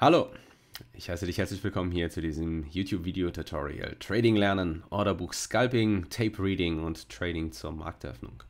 Hallo, ich heiße dich herzlich willkommen hier zu diesem YouTube-Video-Tutorial Trading lernen, Orderbuch Scalping, Tape Reading und Trading zur Markteröffnung.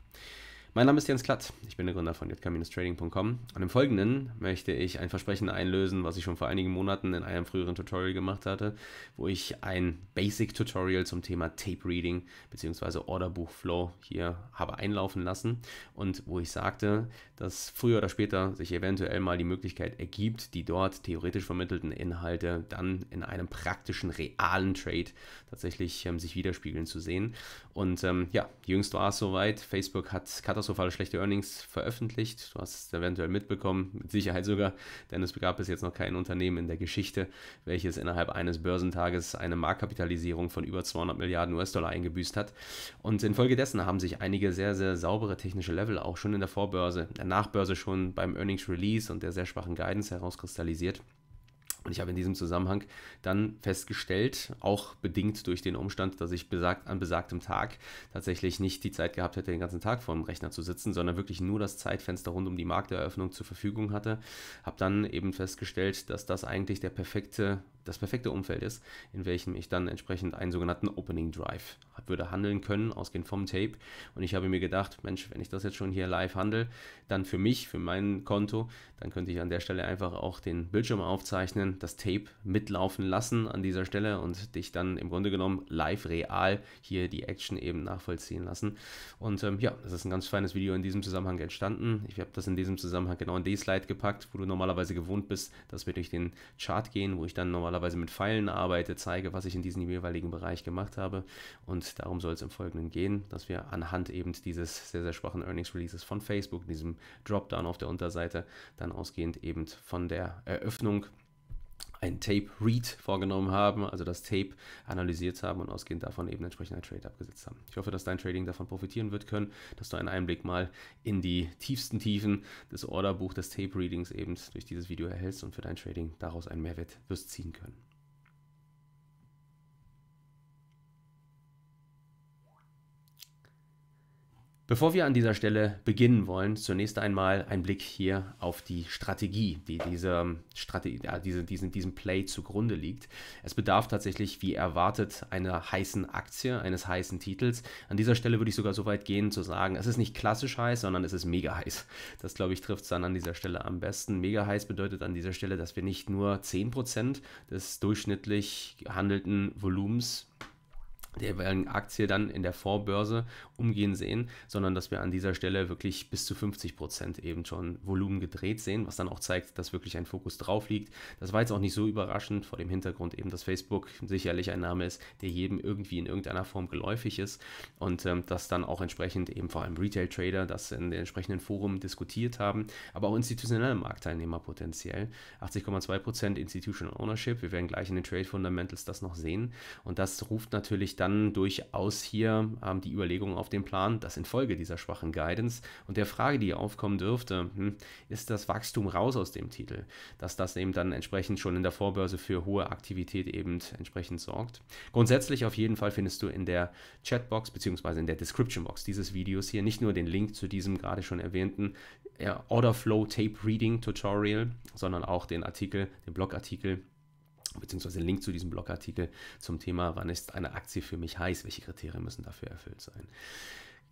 Mein Name ist Jens Klatt, ich bin der Gründer von jk-trading.com und im Folgenden möchte ich ein Versprechen einlösen, was ich schon vor einigen Monaten in einem früheren Tutorial gemacht hatte, wo ich ein Basic-Tutorial zum Thema Tape-Reading bzw. Orderbuch-Flow hier habe einlaufen lassen und wo ich sagte, dass früher oder später sich eventuell mal die Möglichkeit ergibt, die dort theoretisch vermittelten Inhalte dann in einem praktischen, realen Trade tatsächlich ähm, sich widerspiegeln zu sehen. Und ähm, ja, jüngst war es soweit, Facebook hat Katastrophen katastrophale schlechte Earnings veröffentlicht. Du hast es eventuell mitbekommen, mit Sicherheit sogar, denn es gab bis jetzt noch kein Unternehmen in der Geschichte, welches innerhalb eines Börsentages eine Marktkapitalisierung von über 200 Milliarden US-Dollar eingebüßt hat. Und infolgedessen haben sich einige sehr, sehr saubere technische Level auch schon in der Vorbörse, der Nachbörse schon beim Earnings Release und der sehr schwachen Guidance herauskristallisiert. Und ich habe in diesem Zusammenhang dann festgestellt, auch bedingt durch den Umstand, dass ich besagt, an besagtem Tag tatsächlich nicht die Zeit gehabt hätte, den ganzen Tag vor dem Rechner zu sitzen, sondern wirklich nur das Zeitfenster rund um die Markteröffnung zur Verfügung hatte, habe dann eben festgestellt, dass das eigentlich der perfekte das perfekte Umfeld ist, in welchem ich dann entsprechend einen sogenannten Opening Drive würde handeln können, ausgehend vom Tape. Und ich habe mir gedacht, Mensch, wenn ich das jetzt schon hier live handle, dann für mich, für mein Konto, dann könnte ich an der Stelle einfach auch den Bildschirm aufzeichnen, das Tape mitlaufen lassen an dieser Stelle und dich dann im Grunde genommen live real hier die Action eben nachvollziehen lassen. Und ähm, ja, das ist ein ganz feines Video in diesem Zusammenhang entstanden. Ich habe das in diesem Zusammenhang genau in die Slide gepackt, wo du normalerweise gewohnt bist, dass wir durch den Chart gehen, wo ich dann normalerweise normalerweise mit Pfeilen arbeite, zeige, was ich in diesem jeweiligen Bereich gemacht habe. Und darum soll es im Folgenden gehen, dass wir anhand eben dieses sehr, sehr schwachen Earnings Releases von Facebook, diesem Dropdown auf der Unterseite, dann ausgehend eben von der Eröffnung ein Tape-Read vorgenommen haben, also das Tape analysiert haben und ausgehend davon eben entsprechend ein Trade abgesetzt haben. Ich hoffe, dass dein Trading davon profitieren wird können, dass du einen Einblick mal in die tiefsten Tiefen des Orderbuch des Tape-Readings eben durch dieses Video erhältst und für dein Trading daraus einen Mehrwert wirst ziehen können. Bevor wir an dieser Stelle beginnen wollen, zunächst einmal ein Blick hier auf die Strategie, die diese ähm, Strategie, ja, diese, diesen, diesem Play zugrunde liegt. Es bedarf tatsächlich, wie erwartet, einer heißen Aktie, eines heißen Titels. An dieser Stelle würde ich sogar so weit gehen zu sagen, es ist nicht klassisch heiß, sondern es ist mega heiß. Das, glaube ich, trifft es dann an dieser Stelle am besten. Mega heiß bedeutet an dieser Stelle, dass wir nicht nur 10% des durchschnittlich gehandelten Volumens der Aktie dann in der Vorbörse umgehen sehen, sondern dass wir an dieser Stelle wirklich bis zu 50 Prozent eben schon Volumen gedreht sehen, was dann auch zeigt, dass wirklich ein Fokus drauf liegt. Das war jetzt auch nicht so überraschend vor dem Hintergrund eben, dass Facebook sicherlich ein Name ist, der jedem irgendwie in irgendeiner Form geläufig ist und ähm, dass dann auch entsprechend eben vor allem Retail-Trader das in den entsprechenden Foren diskutiert haben, aber auch institutionelle Marktteilnehmer potenziell. 80,2 Prozent Institutional Ownership, wir werden gleich in den Trade Fundamentals das noch sehen und das ruft natürlich dann dann durchaus hier ähm, die Überlegung auf den Plan, dass infolge dieser schwachen Guidance und der Frage, die aufkommen dürfte, hm, ist das Wachstum raus aus dem Titel, dass das eben dann entsprechend schon in der Vorbörse für hohe Aktivität eben entsprechend sorgt. Grundsätzlich auf jeden Fall findest du in der Chatbox bzw. in der Description Box dieses Videos hier nicht nur den Link zu diesem gerade schon erwähnten äh, Order Flow Tape Reading Tutorial, sondern auch den Artikel, den Blogartikel beziehungsweise einen Link zu diesem Blogartikel zum Thema, wann ist eine Aktie für mich heiß, welche Kriterien müssen dafür erfüllt sein.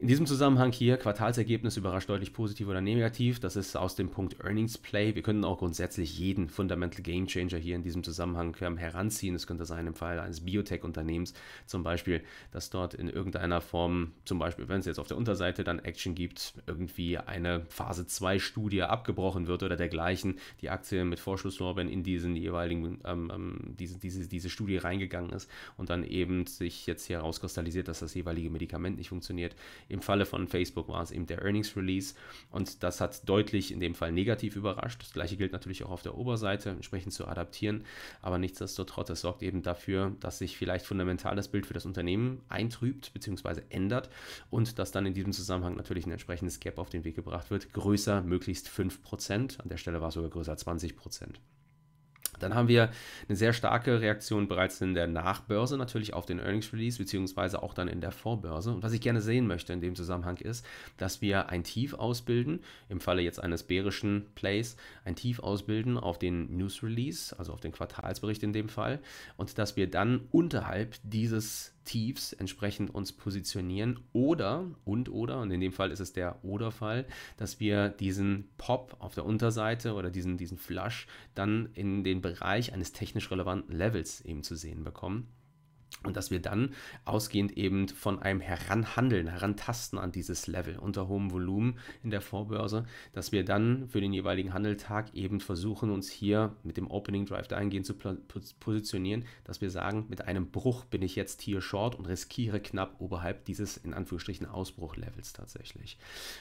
In diesem Zusammenhang hier Quartalsergebnis überrascht deutlich positiv oder negativ. Das ist aus dem Punkt Earnings Play. Wir können auch grundsätzlich jeden Fundamental Game Changer hier in diesem Zusammenhang ähm, heranziehen. Es könnte sein im Fall eines Biotech-Unternehmens zum Beispiel, dass dort in irgendeiner Form, zum Beispiel wenn es jetzt auf der Unterseite dann Action gibt, irgendwie eine Phase 2-Studie abgebrochen wird oder dergleichen, die Aktie mit Vorschusslorbeeren in diesen jeweiligen, ähm, ähm, diese, diese, diese Studie reingegangen ist und dann eben sich jetzt hier herauskristallisiert, dass das jeweilige Medikament nicht funktioniert im Falle von Facebook war es eben der Earnings Release und das hat deutlich in dem Fall negativ überrascht. Das gleiche gilt natürlich auch auf der Oberseite, entsprechend zu adaptieren. Aber nichtsdestotrotz, es sorgt eben dafür, dass sich vielleicht fundamental das Bild für das Unternehmen eintrübt bzw. ändert und dass dann in diesem Zusammenhang natürlich ein entsprechendes Gap auf den Weg gebracht wird. Größer möglichst 5%, an der Stelle war es sogar größer 20%. Dann haben wir eine sehr starke Reaktion bereits in der Nachbörse natürlich auf den Earnings Release, beziehungsweise auch dann in der Vorbörse. Und was ich gerne sehen möchte in dem Zusammenhang ist, dass wir ein Tief ausbilden, im Falle jetzt eines bärischen Plays, ein Tief ausbilden auf den News Release, also auf den Quartalsbericht in dem Fall, und dass wir dann unterhalb dieses Tiefs entsprechend uns positionieren oder und oder, und in dem Fall ist es der oder Fall, dass wir diesen Pop auf der Unterseite oder diesen, diesen Flush dann in den Bereich eines technisch relevanten Levels eben zu sehen bekommen. Und dass wir dann ausgehend eben von einem Heranhandeln, Herantasten an dieses Level unter hohem Volumen in der Vorbörse, dass wir dann für den jeweiligen Handeltag eben versuchen, uns hier mit dem Opening Drive dahingehend zu positionieren, dass wir sagen, mit einem Bruch bin ich jetzt hier short und riskiere knapp oberhalb dieses in Anführungsstrichen Ausbruchlevels tatsächlich.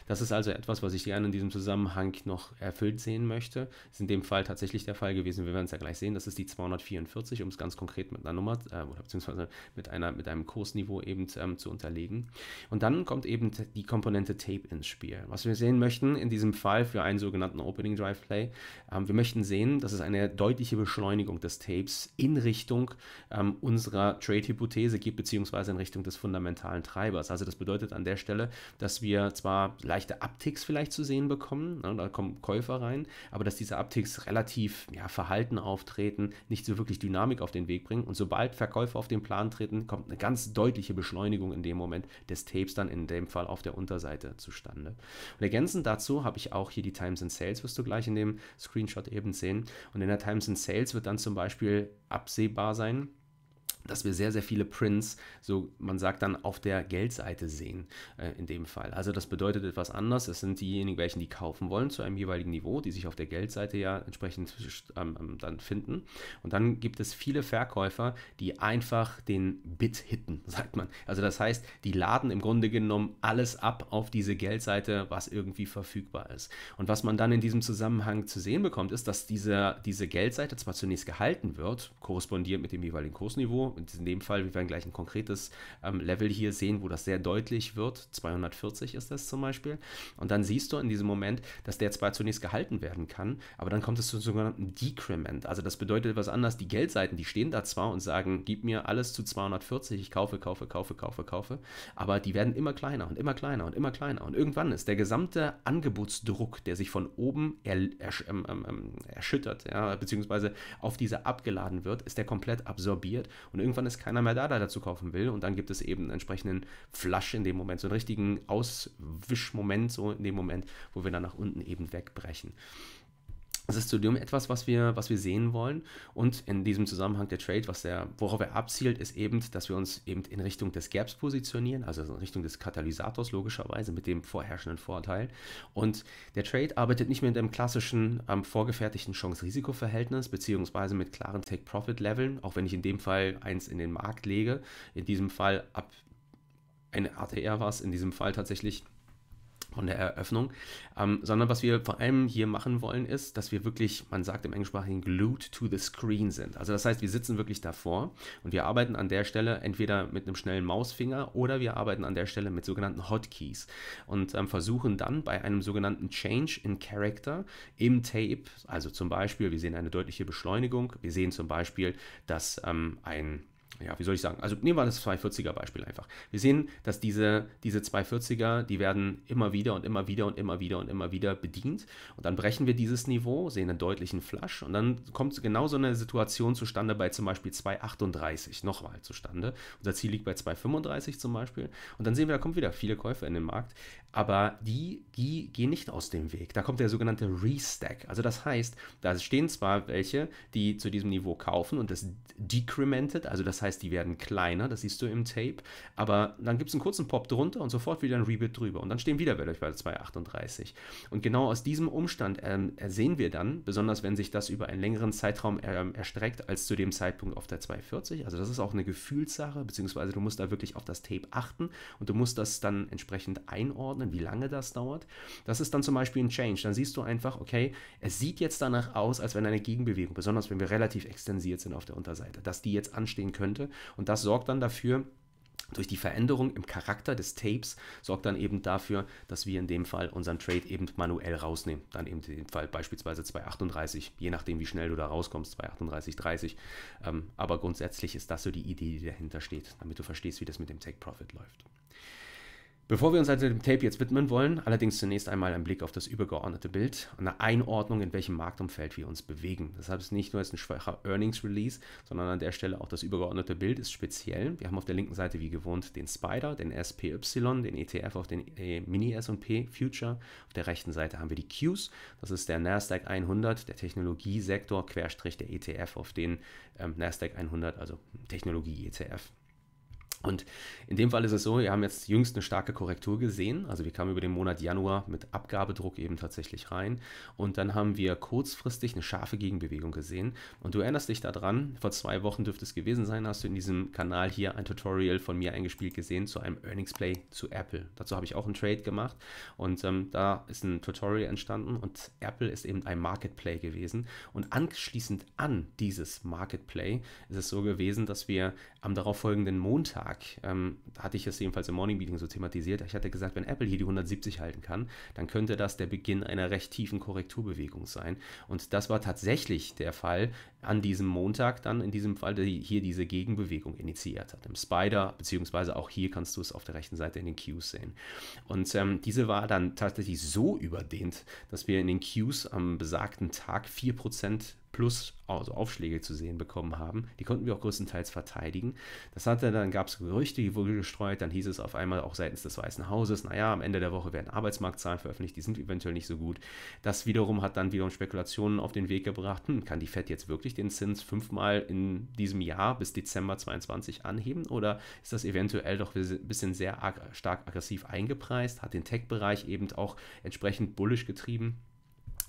Das ist also etwas, was ich gerne in diesem Zusammenhang noch erfüllt sehen möchte. Ist in dem Fall tatsächlich der Fall gewesen, wir werden es ja gleich sehen, das ist die 244, um es ganz konkret mit einer Nummer, äh, beziehungsweise beziehungsweise also mit, einer, mit einem Kursniveau eben ähm, zu unterlegen. Und dann kommt eben die Komponente Tape ins Spiel. Was wir sehen möchten in diesem Fall für einen sogenannten Opening Drive Play, ähm, wir möchten sehen, dass es eine deutliche Beschleunigung des Tapes in Richtung ähm, unserer Trade-Hypothese gibt, beziehungsweise in Richtung des fundamentalen Treibers. Also das bedeutet an der Stelle, dass wir zwar leichte Upticks vielleicht zu sehen bekommen, ne, da kommen Käufer rein, aber dass diese Upticks relativ ja, verhalten auftreten, nicht so wirklich Dynamik auf den Weg bringen. Und sobald Verkäufer auf den Plan treten, kommt eine ganz deutliche Beschleunigung in dem Moment des Tapes dann in dem Fall auf der Unterseite zustande. Und ergänzend dazu habe ich auch hier die Times and Sales, wirst du gleich in dem Screenshot eben sehen. Und in der Times and Sales wird dann zum Beispiel absehbar sein, dass wir sehr, sehr viele Prints, so man sagt dann, auf der Geldseite sehen, äh, in dem Fall. Also das bedeutet etwas anders. Es sind diejenigen, welche die kaufen wollen zu einem jeweiligen Niveau, die sich auf der Geldseite ja entsprechend ähm, ähm dann finden. Und dann gibt es viele Verkäufer, die einfach den Bit hitten, sagt man. Also das heißt, die laden im Grunde genommen alles ab auf diese Geldseite, was irgendwie verfügbar ist. Und was man dann in diesem Zusammenhang zu sehen bekommt, ist, dass diese, diese Geldseite zwar zunächst gehalten wird, korrespondiert mit dem jeweiligen Kursniveau, in dem Fall, wir werden gleich ein konkretes ähm, Level hier sehen, wo das sehr deutlich wird. 240 ist das zum Beispiel. Und dann siehst du in diesem Moment, dass der zwar zunächst gehalten werden kann, aber dann kommt es zu einem sogenannten Decrement. Also das bedeutet etwas anderes. Die Geldseiten, die stehen da zwar und sagen, gib mir alles zu 240, ich kaufe, kaufe, kaufe, kaufe, kaufe, aber die werden immer kleiner und immer kleiner und immer kleiner. Und irgendwann ist der gesamte Angebotsdruck, der sich von oben er, er, ähm, ähm, ähm, erschüttert, ja, beziehungsweise auf diese abgeladen wird, ist der komplett absorbiert und und irgendwann ist keiner mehr da, der dazu kaufen will. Und dann gibt es eben einen entsprechenden Flush in dem Moment, so einen richtigen Auswischmoment, so in dem Moment, wo wir dann nach unten eben wegbrechen. Das ist zudem etwas, was wir, was wir sehen wollen. Und in diesem Zusammenhang der Trade, was der, worauf er abzielt, ist eben, dass wir uns eben in Richtung des Gaps positionieren, also in Richtung des Katalysators logischerweise mit dem vorherrschenden Vorteil. Und der Trade arbeitet nicht mehr in dem klassischen ähm, vorgefertigten Chance-Risiko-Verhältnis, beziehungsweise mit klaren Take-Profit-Leveln, auch wenn ich in dem Fall eins in den Markt lege. In diesem Fall ab eine ATR war es in diesem Fall tatsächlich von der Eröffnung, ähm, sondern was wir vor allem hier machen wollen, ist, dass wir wirklich, man sagt im Englischsprachigen, glued to the screen sind. Also das heißt, wir sitzen wirklich davor und wir arbeiten an der Stelle entweder mit einem schnellen Mausfinger oder wir arbeiten an der Stelle mit sogenannten Hotkeys und ähm, versuchen dann bei einem sogenannten Change in Character im Tape, also zum Beispiel, wir sehen eine deutliche Beschleunigung, wir sehen zum Beispiel, dass ähm, ein ja, wie soll ich sagen? Also nehmen wir das 240er Beispiel einfach. Wir sehen, dass diese, diese 240er, die werden immer wieder und immer wieder und immer wieder und immer wieder bedient. Und dann brechen wir dieses Niveau, sehen einen deutlichen Flush. und dann kommt genau so eine Situation zustande bei zum Beispiel 238 nochmal zustande. Unser Ziel liegt bei 235 zum Beispiel. Und dann sehen wir, da kommen wieder viele Käufer in den Markt. Aber die, die gehen nicht aus dem Weg. Da kommt der sogenannte Restack. Also das heißt, da stehen zwar welche, die zu diesem Niveau kaufen und das decremented, also das heißt, heißt, die werden kleiner, das siehst du im Tape. Aber dann gibt es einen kurzen Pop drunter und sofort wieder ein Rebuild drüber. Und dann stehen wieder Werte bei 2,38. Und genau aus diesem Umstand ähm, sehen wir dann, besonders wenn sich das über einen längeren Zeitraum ähm, erstreckt, als zu dem Zeitpunkt auf der 2,40. Also das ist auch eine Gefühlssache, beziehungsweise du musst da wirklich auf das Tape achten und du musst das dann entsprechend einordnen, wie lange das dauert. Das ist dann zum Beispiel ein Change. Dann siehst du einfach, okay, es sieht jetzt danach aus, als wenn eine Gegenbewegung, besonders wenn wir relativ extensiert sind auf der Unterseite, dass die jetzt anstehen könnte könnte. Und das sorgt dann dafür, durch die Veränderung im Charakter des Tapes sorgt dann eben dafür, dass wir in dem Fall unseren Trade eben manuell rausnehmen. Dann eben in dem Fall beispielsweise 238, je nachdem wie schnell du da rauskommst, 238, 30. Ähm, aber grundsätzlich ist das so die Idee, die dahinter steht, damit du verstehst, wie das mit dem Take Profit läuft. Bevor wir uns also dem Tape jetzt widmen wollen, allerdings zunächst einmal ein Blick auf das übergeordnete Bild und eine Einordnung, in welchem Marktumfeld wir uns bewegen. Deshalb ist nicht nur jetzt ein schwacher Earnings Release, sondern an der Stelle auch das übergeordnete Bild ist speziell. Wir haben auf der linken Seite wie gewohnt den Spider, den SPY, den ETF auf den äh, Mini S&P Future. Auf der rechten Seite haben wir die Qs, das ist der Nasdaq 100, der Technologiesektor, Querstrich der ETF auf den ähm, Nasdaq 100, also Technologie-ETF. Und in dem Fall ist es so, wir haben jetzt jüngst eine starke Korrektur gesehen. Also wir kamen über den Monat Januar mit Abgabedruck eben tatsächlich rein. Und dann haben wir kurzfristig eine scharfe Gegenbewegung gesehen. Und du erinnerst dich daran, vor zwei Wochen dürfte es gewesen sein, hast du in diesem Kanal hier ein Tutorial von mir eingespielt gesehen zu einem Earnings Play zu Apple. Dazu habe ich auch einen Trade gemacht. Und ähm, da ist ein Tutorial entstanden und Apple ist eben ein Market Play gewesen. Und anschließend an dieses Market Play ist es so gewesen, dass wir am darauffolgenden Montag stark. Ähm, hatte ich es jedenfalls im Morning Meeting so thematisiert. Ich hatte gesagt, wenn Apple hier die 170 halten kann, dann könnte das der Beginn einer recht tiefen Korrekturbewegung sein. Und das war tatsächlich der Fall an diesem Montag dann in diesem Fall, der hier diese Gegenbewegung initiiert hat. Im Spider, beziehungsweise auch hier kannst du es auf der rechten Seite in den Cues sehen. Und ähm, diese war dann tatsächlich so überdehnt, dass wir in den Cues am besagten Tag 4% plus also Aufschläge zu sehen bekommen haben. Die konnten wir auch größtenteils verteidigen. Das hatte dann gab es Gerüchte, die wurden gestreut, dann hieß es auf einmal auch seitens des Weißen Hauses, naja, am Ende der Woche werden Arbeitsmarktzahlen veröffentlicht, die sind eventuell nicht so gut. Das wiederum hat dann wiederum Spekulationen auf den Weg gebracht, hm, kann die Fed jetzt wirklich den Zins fünfmal in diesem Jahr bis Dezember 22 anheben oder ist das eventuell doch ein bisschen sehr stark aggressiv eingepreist, hat den Tech-Bereich eben auch entsprechend bullisch getrieben.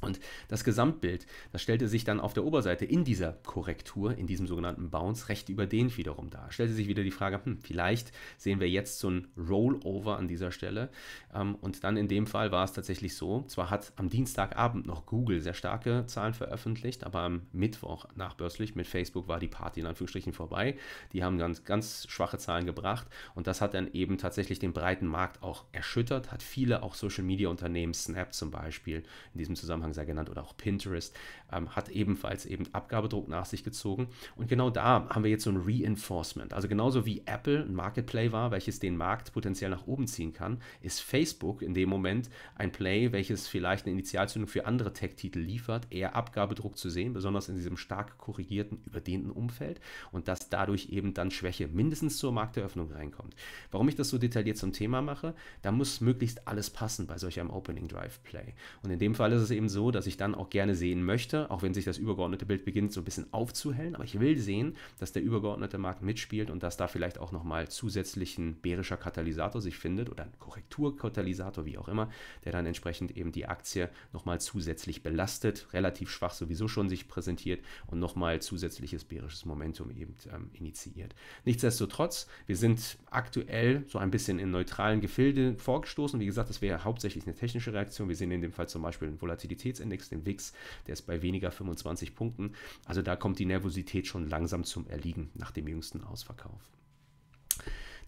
Und das Gesamtbild, das stellte sich dann auf der Oberseite in dieser Korrektur, in diesem sogenannten Bounce, recht überdehnt wiederum dar. Stellte sich wieder die Frage, hm, vielleicht sehen wir jetzt so ein Rollover an dieser Stelle. Ähm, und dann in dem Fall war es tatsächlich so, zwar hat am Dienstagabend noch Google sehr starke Zahlen veröffentlicht, aber am Mittwoch nachbörslich mit Facebook war die Party in Anführungsstrichen vorbei. Die haben ganz, ganz schwache Zahlen gebracht und das hat dann eben tatsächlich den breiten Markt auch erschüttert, hat viele auch Social-Media-Unternehmen, Snap zum Beispiel, in diesem Zusammenhang Zusammenhang sei genannt, oder auch Pinterest, ähm, hat ebenfalls eben Abgabedruck nach sich gezogen. Und genau da haben wir jetzt so ein Reinforcement. Also genauso wie Apple ein Marketplay war, welches den Markt potenziell nach oben ziehen kann, ist Facebook in dem Moment ein Play, welches vielleicht eine Initialzündung für andere Tech-Titel liefert, eher Abgabedruck zu sehen, besonders in diesem stark korrigierten, überdehnten Umfeld und dass dadurch eben dann Schwäche mindestens zur Markteröffnung reinkommt. Warum ich das so detailliert zum Thema mache, da muss möglichst alles passen bei solch einem Opening Drive Play. Und in dem Fall ist es eben so, so, dass ich dann auch gerne sehen möchte, auch wenn sich das übergeordnete Bild beginnt, so ein bisschen aufzuhellen. Aber ich will sehen, dass der übergeordnete Markt mitspielt und dass da vielleicht auch nochmal zusätzlich ein bärischer Katalysator sich findet oder ein Korrekturkatalysator, wie auch immer, der dann entsprechend eben die Aktie nochmal zusätzlich belastet, relativ schwach sowieso schon sich präsentiert und nochmal zusätzliches bärisches Momentum eben ähm, initiiert. Nichtsdestotrotz, wir sind aktuell so ein bisschen in neutralen Gefilde vorgestoßen. Wie gesagt, das wäre hauptsächlich eine technische Reaktion. Wir sehen in dem Fall zum Beispiel ein Volatilitätseffekt Nervositätsindex, den WIX, der ist bei weniger 25 Punkten. Also da kommt die Nervosität schon langsam zum Erliegen nach dem jüngsten Ausverkauf.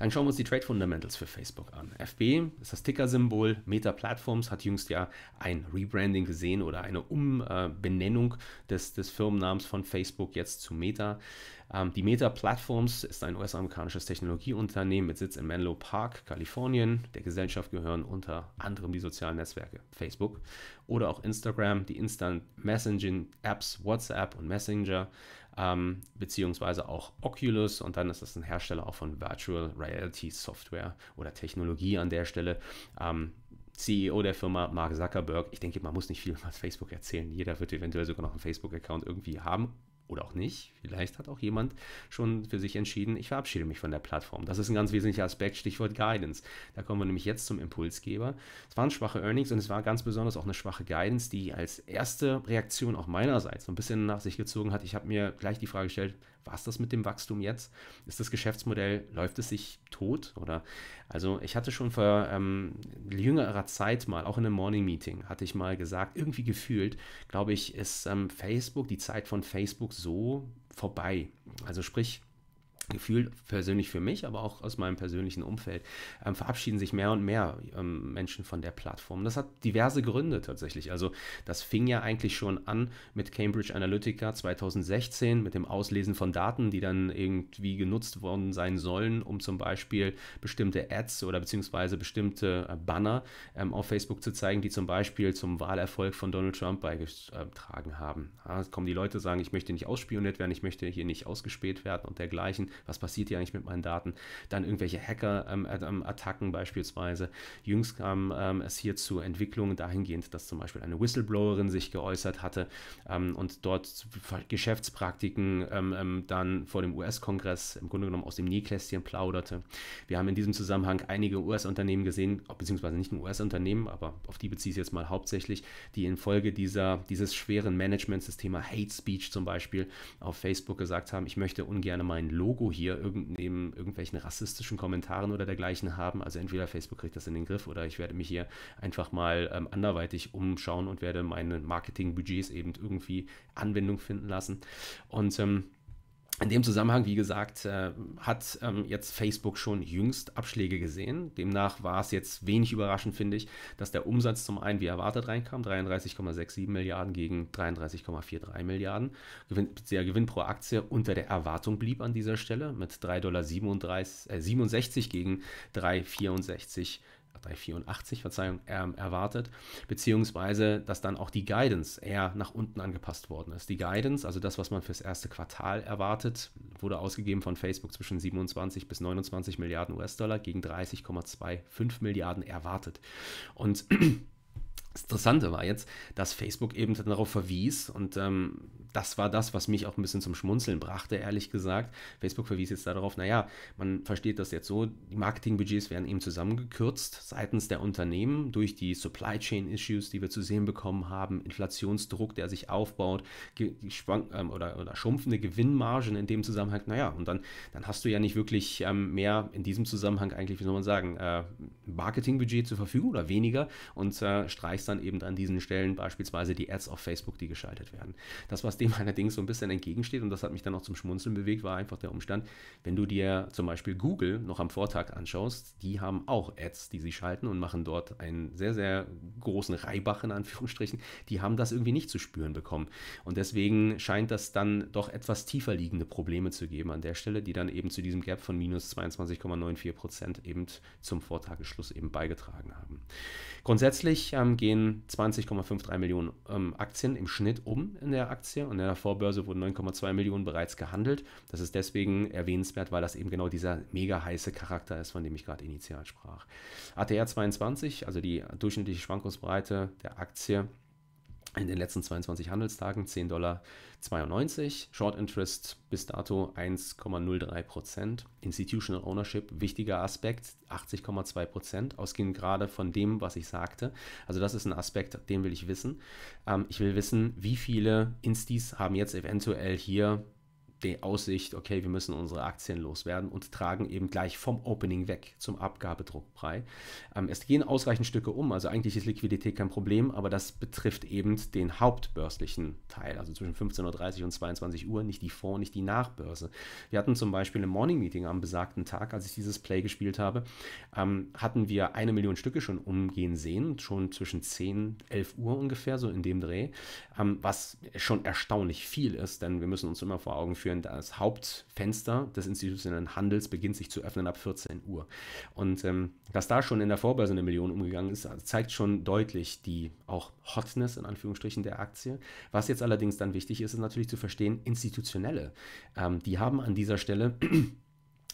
Dann schauen wir uns die Trade Fundamentals für Facebook an. FB ist das Ticker-Symbol. Meta Platforms hat jüngst ja ein Rebranding gesehen oder eine Umbenennung des, des Firmennamens von Facebook jetzt zu Meta. Ähm, die Meta Platforms ist ein US-amerikanisches Technologieunternehmen mit Sitz in Menlo Park, Kalifornien. Der Gesellschaft gehören unter anderem die sozialen Netzwerke Facebook oder auch Instagram, die Instant Messaging Apps WhatsApp und Messenger ähm, beziehungsweise auch Oculus und dann ist das ein Hersteller auch von Virtual Reality Software oder Technologie an der Stelle. Ähm, CEO der Firma Mark Zuckerberg. Ich denke, man muss nicht viel über Facebook erzählen. Jeder wird eventuell sogar noch einen Facebook-Account irgendwie haben oder auch nicht. Vielleicht hat auch jemand schon für sich entschieden, ich verabschiede mich von der Plattform. Das ist ein ganz wesentlicher Aspekt, Stichwort Guidance. Da kommen wir nämlich jetzt zum Impulsgeber. Es waren schwache Earnings und es war ganz besonders auch eine schwache Guidance, die als erste Reaktion auch meinerseits so ein bisschen nach sich gezogen hat. Ich habe mir gleich die Frage gestellt, war es das mit dem Wachstum jetzt? Ist das Geschäftsmodell, läuft es sich tot? Oder also ich hatte schon vor ähm, jüngerer Zeit mal, auch in einem Morning Meeting, hatte ich mal gesagt, irgendwie gefühlt, glaube ich, ist ähm, Facebook, die Zeit von Facebook so vorbei. Also sprich, Gefühl persönlich für mich, aber auch aus meinem persönlichen Umfeld, ähm, verabschieden sich mehr und mehr ähm, Menschen von der Plattform. Das hat diverse Gründe tatsächlich. Also das fing ja eigentlich schon an mit Cambridge Analytica 2016, mit dem Auslesen von Daten, die dann irgendwie genutzt worden sein sollen, um zum Beispiel bestimmte Ads oder beziehungsweise bestimmte äh, Banner ähm, auf Facebook zu zeigen, die zum Beispiel zum Wahlerfolg von Donald Trump beigetragen haben. Ja, kommen die Leute sagen, ich möchte nicht ausspioniert werden, ich möchte hier nicht ausgespäht werden und dergleichen was passiert hier eigentlich mit meinen Daten? Dann irgendwelche Hacker-Attacken ähm, äh, ähm beispielsweise. Jüngst kam ähm, es hier zu Entwicklungen dahingehend, dass zum Beispiel eine Whistleblowerin sich geäußert hatte ähm, und dort Geschäftspraktiken ähm, ähm, dann vor dem US-Kongress im Grunde genommen aus dem Nähkästchen plauderte. Wir haben in diesem Zusammenhang einige US-Unternehmen gesehen, beziehungsweise nicht nur US-Unternehmen, aber auf die beziehe ich jetzt mal hauptsächlich, die infolge dieser, dieses schweren Managements, das Thema Hate Speech zum Beispiel, auf Facebook gesagt haben, ich möchte ungern mein Logo Echo hier neben irgendwelchen rassistischen Kommentaren oder dergleichen haben. Also entweder Facebook kriegt das in den Griff oder ich werde mich hier einfach mal ähm, anderweitig umschauen und werde meine Marketingbudgets eben irgendwie Anwendung finden lassen. Und ähm, in dem Zusammenhang, wie gesagt, äh, hat ähm, jetzt Facebook schon jüngst Abschläge gesehen. Demnach war es jetzt wenig überraschend, finde ich, dass der Umsatz zum einen wie erwartet reinkam, 33,67 Milliarden gegen 33,43 Milliarden. Gewinn, der Gewinn pro Aktie unter der Erwartung blieb an dieser Stelle mit 3,67 Dollar äh, gegen 3,64 384, Verzeihung, ähm, erwartet, beziehungsweise dass dann auch die Guidance eher nach unten angepasst worden ist. Die Guidance, also das, was man fürs erste Quartal erwartet, wurde ausgegeben von Facebook zwischen 27 bis 29 Milliarden US-Dollar gegen 30,25 Milliarden erwartet. Und das Interessante war jetzt, dass Facebook eben darauf verwies, und ähm, das war das, was mich auch ein bisschen zum Schmunzeln brachte, ehrlich gesagt. Facebook verwies jetzt darauf, naja, man versteht das jetzt so, die Marketingbudgets werden eben zusammengekürzt seitens der Unternehmen durch die Supply Chain Issues, die wir zu sehen bekommen haben, Inflationsdruck, der sich aufbaut, schwank, ähm, oder, oder, schrumpfende Gewinnmargen in dem Zusammenhang. Naja, und dann, dann hast du ja nicht wirklich ähm, mehr in diesem Zusammenhang eigentlich, wie soll man sagen, äh, Marketingbudget zur Verfügung oder weniger und äh, streichst heißt dann eben an diesen Stellen beispielsweise die Ads auf Facebook, die geschaltet werden. Das, was dem allerdings so ein bisschen entgegensteht, und das hat mich dann auch zum Schmunzeln bewegt, war einfach der Umstand, wenn du dir zum Beispiel Google noch am Vortag anschaust, die haben auch Ads, die sie schalten und machen dort einen sehr, sehr großen Reibach in Anführungsstrichen. Die haben das irgendwie nicht zu spüren bekommen. Und deswegen scheint das dann doch etwas tiefer liegende Probleme zu geben an der Stelle, die dann eben zu diesem Gap von minus 22,94 Prozent eben zum Vortagesschluss eben beigetragen haben. Grundsätzlich ähm, gehen gehen 20,53 Millionen ähm, Aktien im Schnitt um in der Aktie und in der Vorbörse wurden 9,2 Millionen bereits gehandelt. Das ist deswegen erwähnenswert, weil das eben genau dieser mega heiße Charakter ist, von dem ich gerade initial sprach. ATR 22, also die durchschnittliche Schwankungsbreite der Aktie, in den letzten 22 Handelstagen 10,92 Dollar. Short Interest bis dato 1,03 Prozent. Institutional Ownership, wichtiger Aspekt, 80,2 Prozent. Ausgehend gerade von dem, was ich sagte. Also das ist ein Aspekt, den will ich wissen. Ähm, ich will wissen, wie viele Instis haben jetzt eventuell hier die Aussicht, okay, wir müssen unsere Aktien loswerden und tragen eben gleich vom Opening weg zum Abgabedruckbrei. Ähm, es gehen ausreichend Stücke um, also eigentlich ist Liquidität kein Problem, aber das betrifft eben den hauptbörslichen Teil, also zwischen 15.30 Uhr und 22 Uhr, nicht die Fonds, nicht die Nachbörse. Wir hatten zum Beispiel im Morning Meeting am besagten Tag, als ich dieses Play gespielt habe, ähm, hatten wir eine Million Stücke schon umgehen sehen, schon zwischen 10, 11 Uhr ungefähr, so in dem Dreh, ähm, was schon erstaunlich viel ist, denn wir müssen uns immer vor Augen führen, einführen. Das Hauptfenster des institutionellen Handels beginnt sich zu öffnen ab 14 Uhr. Und ähm, dass da schon in der Vorbörse eine Million umgegangen ist, zeigt schon deutlich die auch Hotness in Anführungsstrichen der Aktie. Was jetzt allerdings dann wichtig ist, ist natürlich zu verstehen, institutionelle. Ähm, die haben an dieser Stelle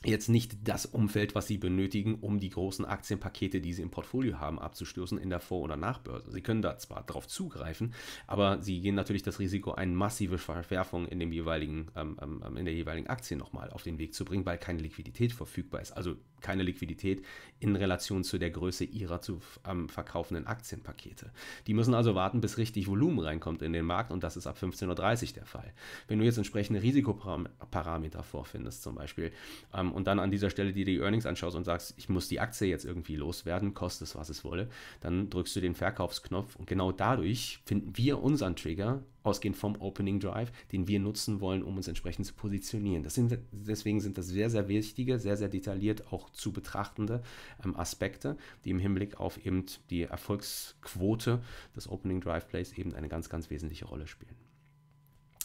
jetzt nicht das Umfeld, was sie benötigen, um die großen Aktienpakete, die sie im Portfolio haben, abzustoßen in der Vor- oder Nachbörse. Sie können da zwar darauf zugreifen, aber sie gehen natürlich das Risiko, eine massive Verwerfung in, dem jeweiligen, ähm, ähm, in der jeweiligen Aktie nochmal auf den Weg zu bringen, weil keine Liquidität verfügbar ist. Also keine Liquidität in Relation zu der Größe ihrer zu ähm, verkaufenden Aktienpakete. Die müssen also warten, bis richtig Volumen reinkommt in den Markt und das ist ab 15.30 Uhr der Fall. Wenn du jetzt entsprechende Risikoparameter vorfindest zum Beispiel ähm, und dann an dieser Stelle dir die Earnings anschaust und sagst, ich muss die Aktie jetzt irgendwie loswerden, kostet es was es wolle, dann drückst du den Verkaufsknopf und genau dadurch finden wir unseren Trigger ausgehend vom Opening Drive, den wir nutzen wollen, um uns entsprechend zu positionieren. Sind, deswegen sind das sehr, sehr wichtige, sehr, sehr detailliert auch zu betrachtende ähm, Aspekte, die im Hinblick auf eben die Erfolgsquote des Opening Drive Plays eben eine ganz, ganz wesentliche Rolle spielen.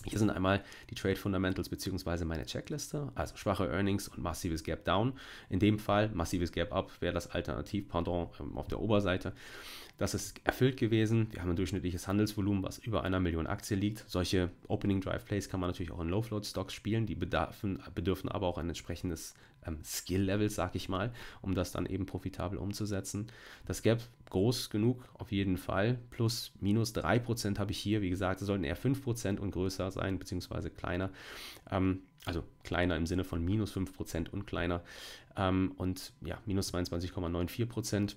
Hier sind einmal die Trade Fundamentals bzw. meine Checkliste, also schwache Earnings und massives Gap Down. In dem Fall massives Gap Up wäre das Alternativ pardon, ähm, auf der Oberseite. Das ist erfüllt gewesen. Wir haben ein durchschnittliches Handelsvolumen, was über einer Million Aktien liegt. Solche Opening Drive Plays kann man natürlich auch in Low Float Stocks spielen. Die bedarfen, bedürfen aber auch ein entsprechendes ähm, Skill Level, sag ich mal, um das dann eben profitabel umzusetzen. Das Gap groß genug auf jeden Fall. Plus, minus 3% habe ich hier. Wie gesagt, es sollten eher 5% und größer sein, beziehungsweise kleiner. Ähm, also kleiner im Sinne von minus 5% und kleiner. Ähm, und ja, minus 22,94%.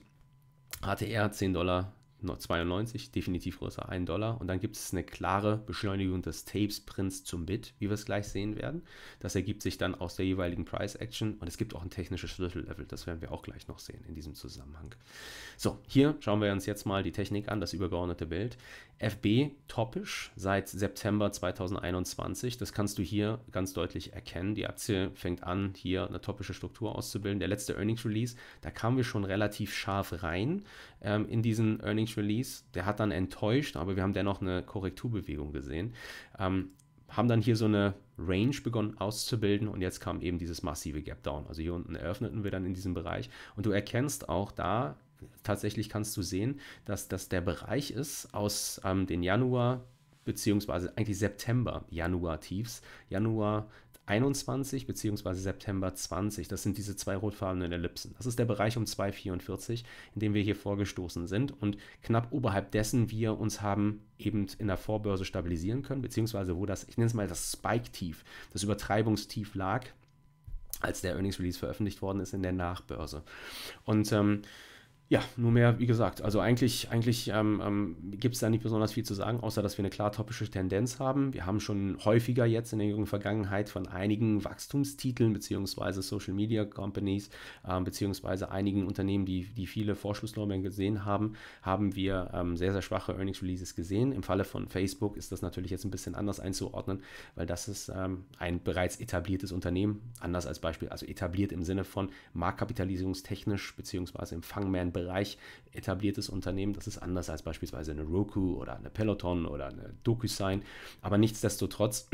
ATR hat 10 Dollar 92, definitiv größer, 1 Dollar. Und dann gibt es eine klare Beschleunigung des Tapes-Prints zum Bit, wie wir es gleich sehen werden. Das ergibt sich dann aus der jeweiligen Price Action und es gibt auch ein technisches Schlüssellevel, das werden wir auch gleich noch sehen in diesem Zusammenhang. So, hier schauen wir uns jetzt mal die Technik an, das übergeordnete Bild. FB-topisch seit September 2021. Das kannst du hier ganz deutlich erkennen. Die Aktie fängt an, hier eine topische Struktur auszubilden. Der letzte Earnings Release, da kamen wir schon relativ scharf rein ähm, in diesen Earnings Release. Der hat dann enttäuscht, aber wir haben dennoch eine Korrekturbewegung gesehen. Ähm, haben dann hier so eine Range begonnen auszubilden und jetzt kam eben dieses massive Gap Down. Also hier unten eröffneten wir dann in diesem Bereich und du erkennst auch da tatsächlich kannst du sehen, dass das der Bereich ist aus ähm, den Januar beziehungsweise eigentlich September, Januar Tiefs, Januar 21 beziehungsweise September 20. Das sind diese zwei rotfarbenen Ellipsen. Das ist der Bereich um 244, in dem wir hier vorgestoßen sind und knapp oberhalb dessen wir uns haben eben in der Vorbörse stabilisieren können, beziehungsweise wo das, ich nenne es mal das Spike-Tief, das Übertreibungstief lag, als der Earnings Release veröffentlicht worden ist in der Nachbörse. Und ähm, ja, nur mehr, wie gesagt, also eigentlich, eigentlich ähm, ähm, gibt es da nicht besonders viel zu sagen, außer dass wir eine klar topische Tendenz haben. Wir haben schon häufiger jetzt in der jungen Vergangenheit von einigen Wachstumstiteln bzw. Social Media Companies ähm, beziehungsweise einigen Unternehmen, die, die viele Vorschusslorbeeren gesehen haben, haben wir ähm, sehr, sehr schwache Earnings Releases gesehen. Im Falle von Facebook ist das natürlich jetzt ein bisschen anders einzuordnen, weil das ist ähm, ein bereits etabliertes Unternehmen, anders als Beispiel, also etabliert im Sinne von marktkapitalisierungstechnisch bzw. im Fangman Bereich etabliertes Unternehmen. Das ist anders als beispielsweise eine Roku oder eine Peloton oder eine DocuSign. Aber nichtsdestotrotz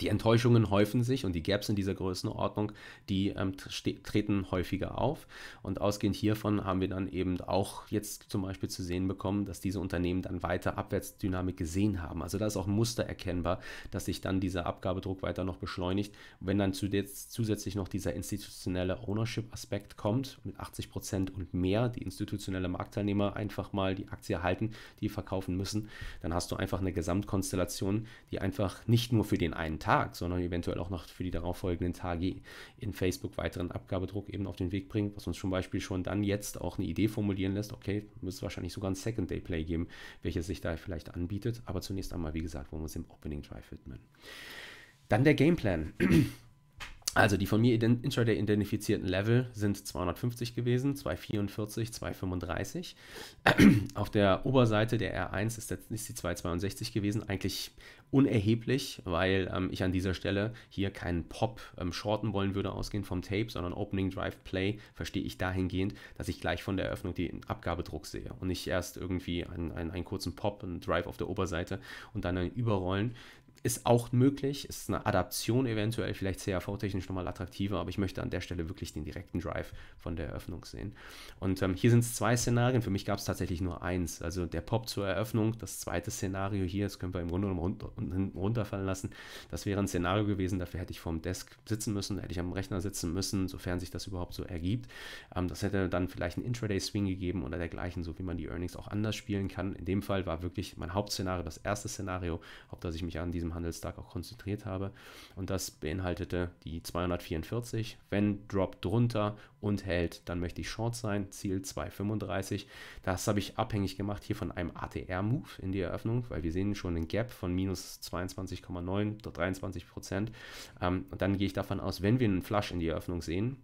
die Enttäuschungen häufen sich und die Gaps in dieser Größenordnung, die ähm, treten häufiger auf. Und ausgehend hiervon haben wir dann eben auch jetzt zum Beispiel zu sehen bekommen, dass diese Unternehmen dann weiter Abwärtsdynamik gesehen haben. Also da ist auch ein Muster erkennbar, dass sich dann dieser Abgabedruck weiter noch beschleunigt. wenn dann zusätzlich noch dieser institutionelle Ownership-Aspekt kommt, mit 80 Prozent und mehr, die institutionelle Marktteilnehmer einfach mal die Aktie halten, die verkaufen müssen, dann hast du einfach eine Gesamtkonstellation, die einfach nicht nur für den einen einen Tag, sondern eventuell auch noch für die darauffolgenden Tage in Facebook weiteren Abgabedruck eben auf den Weg bringt, was uns zum Beispiel schon dann jetzt auch eine Idee formulieren lässt, okay, müsste wahrscheinlich sogar ein Second Day Play geben, welches sich da vielleicht anbietet, aber zunächst einmal, wie gesagt, wollen wir uns im Opening Drive widmen. Dann der Gameplan. Also die von mir intraday identifizierten Level sind 250 gewesen, 244, 235. Auf der Oberseite der R1 ist, die 262 gewesen. Eigentlich unerheblich, weil ähm, ich an dieser Stelle hier keinen Pop ähm, shorten wollen würde, ausgehend vom Tape, sondern Opening Drive Play verstehe ich dahingehend, dass ich gleich von der Eröffnung den Abgabedruck sehe und nicht erst irgendwie einen, einen, einen kurzen Pop, einen Drive auf der Oberseite und dann ein Überrollen ist auch möglich, ist eine Adaption eventuell, vielleicht CAV-technisch nochmal attraktiver, aber ich möchte an der Stelle wirklich den direkten Drive von der Eröffnung sehen. Und ähm, hier sind es zwei Szenarien, für mich gab es tatsächlich nur eins, also der Pop zur Eröffnung, das zweite Szenario hier, das können wir im Grunde genommen runterfallen lassen, das wäre ein Szenario gewesen, dafür hätte ich vorm Desk sitzen müssen, hätte ich am Rechner sitzen müssen, sofern sich das überhaupt so ergibt. Ähm, das hätte dann vielleicht einen Intraday-Swing gegeben oder dergleichen, so wie man die Earnings auch anders spielen kann. In dem Fall war wirklich mein Hauptszenario das erste Szenario, ob das ich mich an diesem Handelstag auch konzentriert habe. Und das beinhaltete die 244. Wenn Drop drunter und hält, dann möchte ich Short sein. Ziel 235. Das habe ich abhängig gemacht hier von einem ATR-Move in die Eröffnung, weil wir sehen schon einen Gap von minus 22,9, oder 23 Prozent. Ähm, und dann gehe ich davon aus, wenn wir einen Flush in die Eröffnung sehen,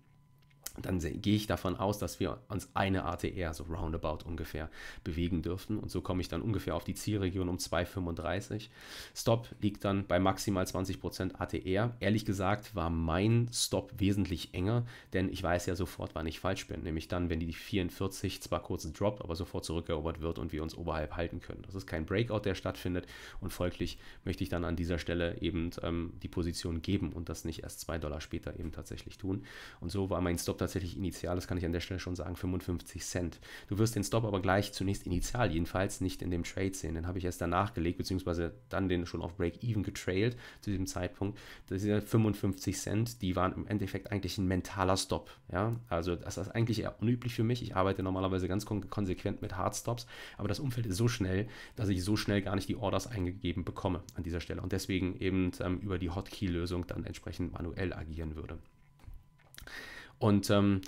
dann gehe ich davon aus, dass wir uns eine ATR, so roundabout ungefähr, bewegen dürften. Und so komme ich dann ungefähr auf die Zielregion um 2,35. Stop liegt dann bei maximal 20% ATR. Ehrlich gesagt war mein Stop wesentlich enger, denn ich weiß ja sofort, wann ich falsch bin. Nämlich dann, wenn die 44 zwar kurz droppt, aber sofort zurückerobert wird und wir uns oberhalb halten können. Das ist kein Breakout, der stattfindet. Und folglich möchte ich dann an dieser Stelle eben ähm, die Position geben und das nicht erst zwei Dollar später eben tatsächlich tun. Und so war mein Stop tatsächlich tatsächlich initial, das kann ich an der Stelle schon sagen, 55 Cent. Du wirst den Stop aber gleich zunächst initial, jedenfalls nicht in dem Trade sehen. Den habe ich erst danach gelegt, beziehungsweise dann den schon auf Break-Even getrailt zu diesem Zeitpunkt. Diese 55 Cent, die waren im Endeffekt eigentlich ein mentaler Stop. Ja? Also das ist eigentlich eher unüblich für mich. Ich arbeite normalerweise ganz kon konsequent mit Hard-Stops, aber das Umfeld ist so schnell, dass ich so schnell gar nicht die Orders eingegeben bekomme an dieser Stelle und deswegen eben ähm, über die Hotkey-Lösung dann entsprechend manuell agieren würde. Und ähm,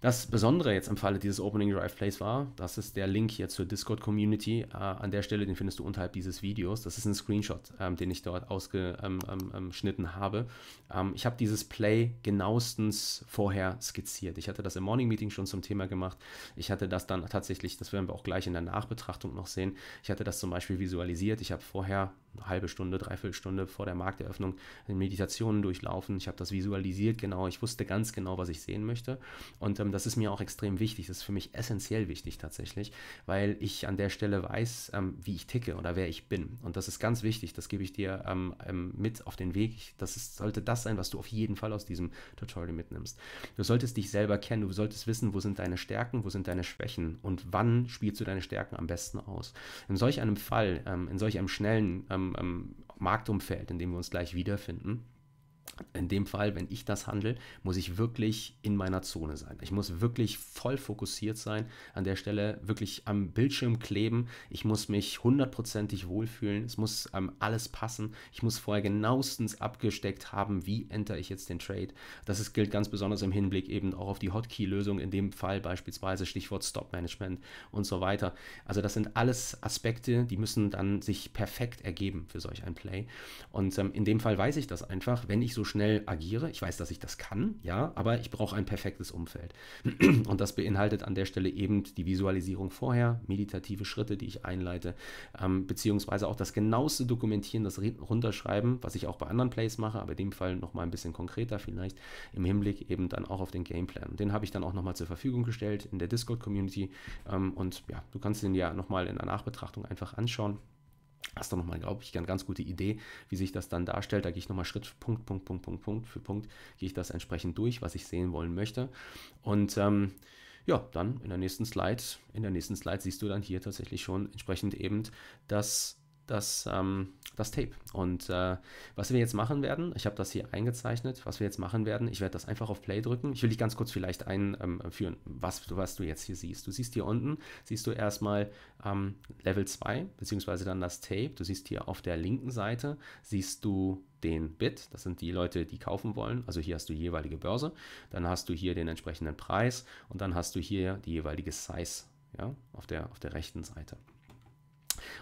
das Besondere jetzt im Falle dieses Opening Drive Plays war, das ist der Link hier zur Discord-Community. Äh, an der Stelle, den findest du unterhalb dieses Videos. Das ist ein Screenshot, ähm, den ich dort ausgeschnitten ähm, ähm, ähm habe. Ähm, ich habe dieses Play genauestens vorher skizziert. Ich hatte das im Morning Meeting schon zum Thema gemacht. Ich hatte das dann tatsächlich, das werden wir auch gleich in der Nachbetrachtung noch sehen. Ich hatte das zum Beispiel visualisiert. Ich habe vorher eine halbe Stunde, dreiviertel Stunde vor der Markteröffnung Meditationen durchlaufen. Ich habe das visualisiert genau. Ich wusste ganz genau, was ich sehen möchte. Und ähm, das ist mir auch extrem wichtig. Das ist für mich essentiell wichtig tatsächlich, weil ich an der Stelle weiß, ähm, wie ich ticke oder wer ich bin. Und das ist ganz wichtig. Das gebe ich dir ähm, ähm mit auf den Weg. das ist, sollte das sein, was du auf jeden Fall aus diesem Tutorial mitnimmst. Du solltest dich selber kennen. Du solltest wissen, wo sind deine Stärken, wo sind deine Schwächen und wann spielst du deine Stärken am besten aus. In solch einem Fall, ähm, in solch einem schnellen ähm, ähm, Marktumfeld, in dem wir uns gleich wiederfinden in dem Fall, wenn ich das handle, muss ich wirklich in meiner Zone sein. Ich muss wirklich voll fokussiert sein, an der Stelle wirklich am Bildschirm kleben. Ich muss mich hundertprozentig wohlfühlen. Es muss ähm, alles passen. Ich muss vorher genauestens abgesteckt haben, wie enter ich jetzt den Trade. Das ist, gilt ganz besonders im Hinblick eben auch auf die Hotkey-Lösung, in dem Fall beispielsweise Stichwort Stop-Management und so weiter. Also das sind alles Aspekte, die müssen dann sich perfekt ergeben für solch ein Play. Und ähm, in dem Fall weiß ich das einfach, wenn ich nicht so schnell agiere. Ich weiß, dass ich das kann, ja, aber ich brauche ein perfektes Umfeld. Und das beinhaltet an der Stelle eben die Visualisierung vorher, meditative Schritte, die ich einleite, ähm, beziehungsweise auch das genaueste Dokumentieren, das Runterschreiben, was ich auch bei anderen Plays mache, aber in dem Fall nochmal ein bisschen konkreter vielleicht im Hinblick eben dann auch auf den Gameplan. Und den habe ich dann auch nochmal zur Verfügung gestellt in der Discord-Community. Ähm, und ja, du kannst den ja nochmal in der Nachbetrachtung einfach anschauen. Hast du nochmal, glaube ich, eine ganz gute Idee, wie sich das dann darstellt. Da gehe ich nochmal Schritt, Punkt, Punkt, Punkt, Punkt, Punkt für Punkt, gehe ich das entsprechend durch, was ich sehen wollen möchte. Und ähm, ja, dann in der nächsten Slide, in der nächsten Slide siehst du dann hier tatsächlich schon entsprechend eben das das, ähm, das Tape. Und äh, was wir jetzt machen werden, ich habe das hier eingezeichnet, was wir jetzt machen werden, ich werde das einfach auf Play drücken. Ich will dich ganz kurz vielleicht einführen, ähm, was, was du jetzt hier siehst. Du siehst hier unten, siehst du erstmal ähm, Level 2, beziehungsweise dann das Tape. Du siehst hier auf der linken Seite, siehst du den Bit, das sind die Leute, die kaufen wollen. Also hier hast du die jeweilige Börse, dann hast du hier den entsprechenden Preis und dann hast du hier die jeweilige Size ja, auf, der, auf der rechten Seite.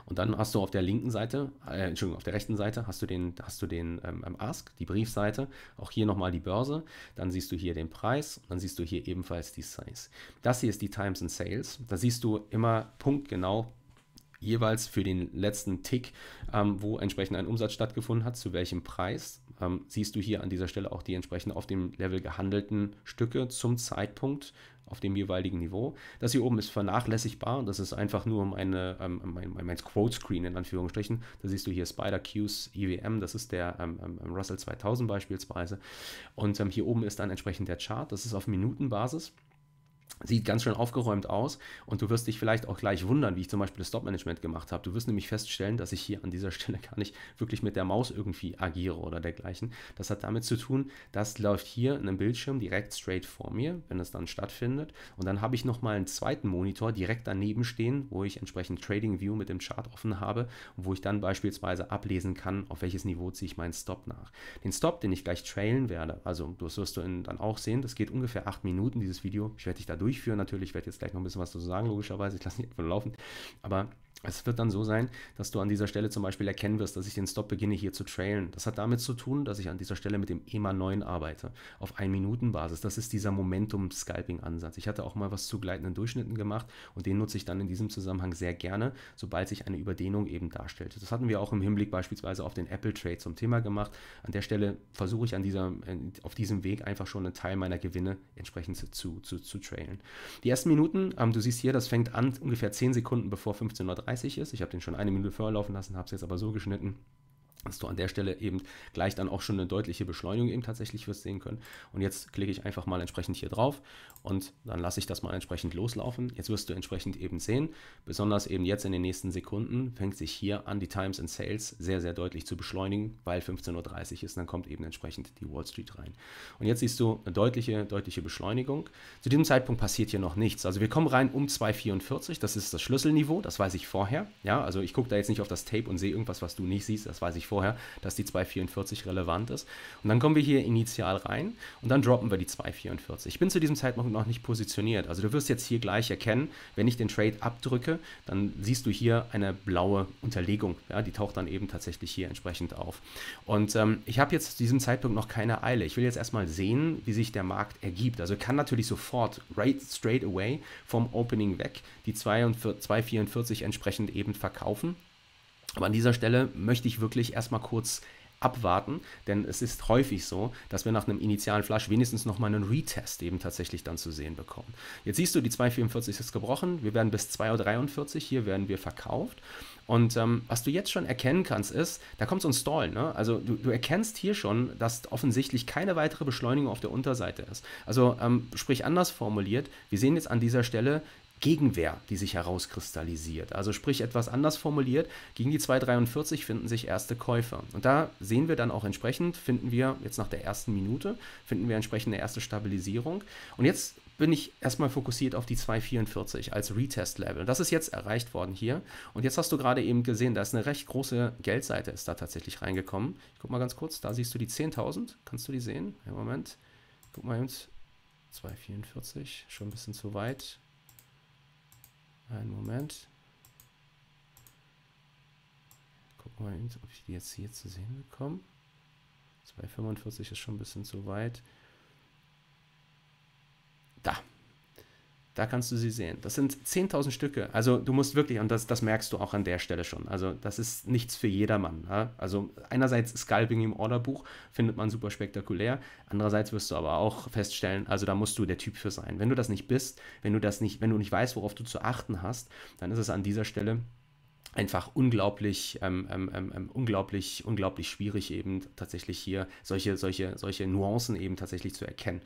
Und dann hast du auf der linken Seite, äh, Entschuldigung, auf der rechten Seite hast du den, hast du den ähm, Ask, die Briefseite, auch hier nochmal die Börse, dann siehst du hier den Preis, dann siehst du hier ebenfalls die Size. Das hier ist die Times and Sales, da siehst du immer punktgenau jeweils für den letzten Tick, ähm, wo entsprechend ein Umsatz stattgefunden hat, zu welchem Preis. Ähm, siehst du hier an dieser Stelle auch die entsprechend auf dem Level gehandelten Stücke zum Zeitpunkt auf dem jeweiligen Niveau. Das hier oben ist vernachlässigbar. Das ist einfach nur um ähm, mein, mein Quote-Screen in Anführungsstrichen. Da siehst du hier Spider Q's IWM. E das ist der ähm, ähm, ähm Russell 2000 beispielsweise. Und ähm, hier oben ist dann entsprechend der Chart. Das ist auf Minutenbasis. Sieht ganz schön aufgeräumt aus und du wirst dich vielleicht auch gleich wundern, wie ich zum Beispiel das Stop-Management gemacht habe. Du wirst nämlich feststellen, dass ich hier an dieser Stelle gar nicht wirklich mit der Maus irgendwie agiere oder dergleichen. Das hat damit zu tun, das läuft hier in einem Bildschirm direkt straight vor mir, wenn es dann stattfindet. Und dann habe ich nochmal einen zweiten Monitor direkt daneben stehen, wo ich entsprechend Trading View mit dem Chart offen habe und wo ich dann beispielsweise ablesen kann, auf welches Niveau ziehe ich meinen Stop nach. Den Stop, den ich gleich trailen werde, also das wirst du dann auch sehen, das geht ungefähr acht Minuten, dieses Video. Ich werde dich da durchführen. Natürlich werde ich jetzt gleich noch ein bisschen was dazu sagen, logischerweise. Ich lasse nicht einfach laufen. Aber es wird dann so sein, dass du an dieser Stelle zum Beispiel erkennen wirst, dass ich den Stop beginne hier zu trailen. Das hat damit zu tun, dass ich an dieser Stelle mit dem EMA 9 arbeite, auf 1-Minuten-Basis. Das ist dieser Momentum-Scalping-Ansatz. Ich hatte auch mal was zu gleitenden Durchschnitten gemacht und den nutze ich dann in diesem Zusammenhang sehr gerne, sobald sich eine Überdehnung eben darstellt. Das hatten wir auch im Hinblick beispielsweise auf den Apple-Trade zum Thema gemacht. An der Stelle versuche ich an dieser, auf diesem Weg einfach schon einen Teil meiner Gewinne entsprechend zu, zu, zu trailen. Die ersten Minuten, ähm, du siehst hier, das fängt an ungefähr 10 Sekunden bevor 15.30 Uhr ist. Ich habe den schon eine Minute vorlaufen lassen, habe es jetzt aber so geschnitten, dass du an der Stelle eben gleich dann auch schon eine deutliche Beschleunigung eben tatsächlich wirst sehen können. Und jetzt klicke ich einfach mal entsprechend hier drauf und dann lasse ich das mal entsprechend loslaufen. Jetzt wirst du entsprechend eben sehen, besonders eben jetzt in den nächsten Sekunden fängt sich hier an, die Times in Sales sehr, sehr deutlich zu beschleunigen, weil 15.30 Uhr ist, dann kommt eben entsprechend die Wall Street rein. Und jetzt siehst du eine deutliche, deutliche Beschleunigung. Zu diesem Zeitpunkt passiert hier noch nichts. Also wir kommen rein um 2,44, das ist das Schlüsselniveau, das weiß ich vorher. Ja, also ich gucke da jetzt nicht auf das Tape und sehe irgendwas, was du nicht siehst, das weiß ich vorher, dass die 244 relevant ist. Und dann kommen wir hier initial rein und dann droppen wir die 244. Ich bin zu diesem Zeitpunkt noch nicht positioniert. Also du wirst jetzt hier gleich erkennen, wenn ich den Trade abdrücke, dann siehst du hier eine blaue Unterlegung. Ja, die taucht dann eben tatsächlich hier entsprechend auf. Und ähm, ich habe jetzt zu diesem Zeitpunkt noch keine Eile. Ich will jetzt erstmal sehen, wie sich der Markt ergibt. Also kann natürlich sofort right straight away vom Opening weg die 244 entsprechend eben verkaufen aber an dieser Stelle möchte ich wirklich erstmal kurz abwarten, denn es ist häufig so, dass wir nach einem initialen Flash wenigstens nochmal einen Retest eben tatsächlich dann zu sehen bekommen. Jetzt siehst du, die 244 ist gebrochen, wir werden bis 2.43 Uhr, hier werden wir verkauft. Und ähm, was du jetzt schon erkennen kannst, ist, da kommt so ein Stall. Ne? Also du, du, erkennst hier schon, dass offensichtlich keine weitere Beschleunigung auf der Unterseite ist. Also ähm, sprich anders formuliert, wir sehen jetzt an dieser Stelle Gegenwehr, die sich herauskristallisiert. Also sprich etwas anders formuliert, gegen die 2,43 finden sich erste Käufer. Und da sehen wir dann auch entsprechend, finden wir jetzt nach der ersten Minute, finden wir entsprechend eine erste Stabilisierung. Und jetzt bin ich erstmal fokussiert auf die 244 als Retest-Level. Das ist jetzt erreicht worden hier. Und jetzt hast du gerade eben gesehen, da ist eine recht große Geldseite ist da tatsächlich reingekommen. Ich guck mal ganz kurz, da siehst du die 10.000. Kannst du die sehen? Ja, Moment. Guck mal eben. 244, schon ein bisschen zu weit. Einen Moment. Gucken wir mal, ob ich die jetzt hier zu sehen bekomme. 2,45 ist schon ein bisschen zu weit. Da kannst du sie sehen. Das sind 10.000 Stücke. Also du musst wirklich, und das, das merkst du auch an der Stelle schon, also das ist nichts für jedermann. Ja? Also einerseits Scalping im Orderbuch findet man super spektakulär, andererseits wirst du aber auch feststellen, also da musst du der Typ für sein. Wenn du das nicht bist, wenn du das nicht, wenn du nicht weißt, worauf du zu achten hast, dann ist es an dieser Stelle einfach unglaublich, ähm ähm, ähm, ähm, unglaublich, unglaublich schwierig eben tatsächlich hier solche, solche, solche Nuancen eben tatsächlich zu erkennen.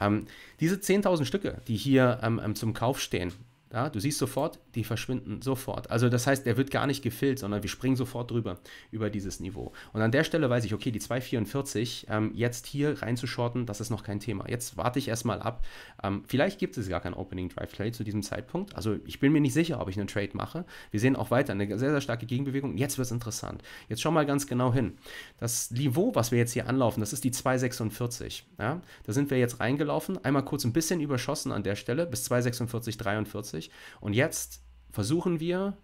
Ähm, diese 10.000 Stücke, die hier zum Kauf stehen, ja, du siehst sofort, die verschwinden sofort. Also das heißt, der wird gar nicht gefilzt, sondern wir springen sofort drüber, über dieses Niveau. Und an der Stelle weiß ich, okay, die 244 ähm, jetzt hier reinzuschorten, das ist noch kein Thema. Jetzt warte ich erstmal ab. Ähm, vielleicht gibt es gar kein Opening Drive Trade zu diesem Zeitpunkt. Also ich bin mir nicht sicher, ob ich einen Trade mache. Wir sehen auch weiter eine sehr, sehr starke Gegenbewegung. Jetzt wird es interessant. Jetzt schau mal ganz genau hin. Das Niveau, was wir jetzt hier anlaufen, das ist die 246. Ja? Da sind wir jetzt reingelaufen, einmal kurz ein bisschen überschossen an der Stelle bis 246, 43. 1990. Und jetzt versuchen wir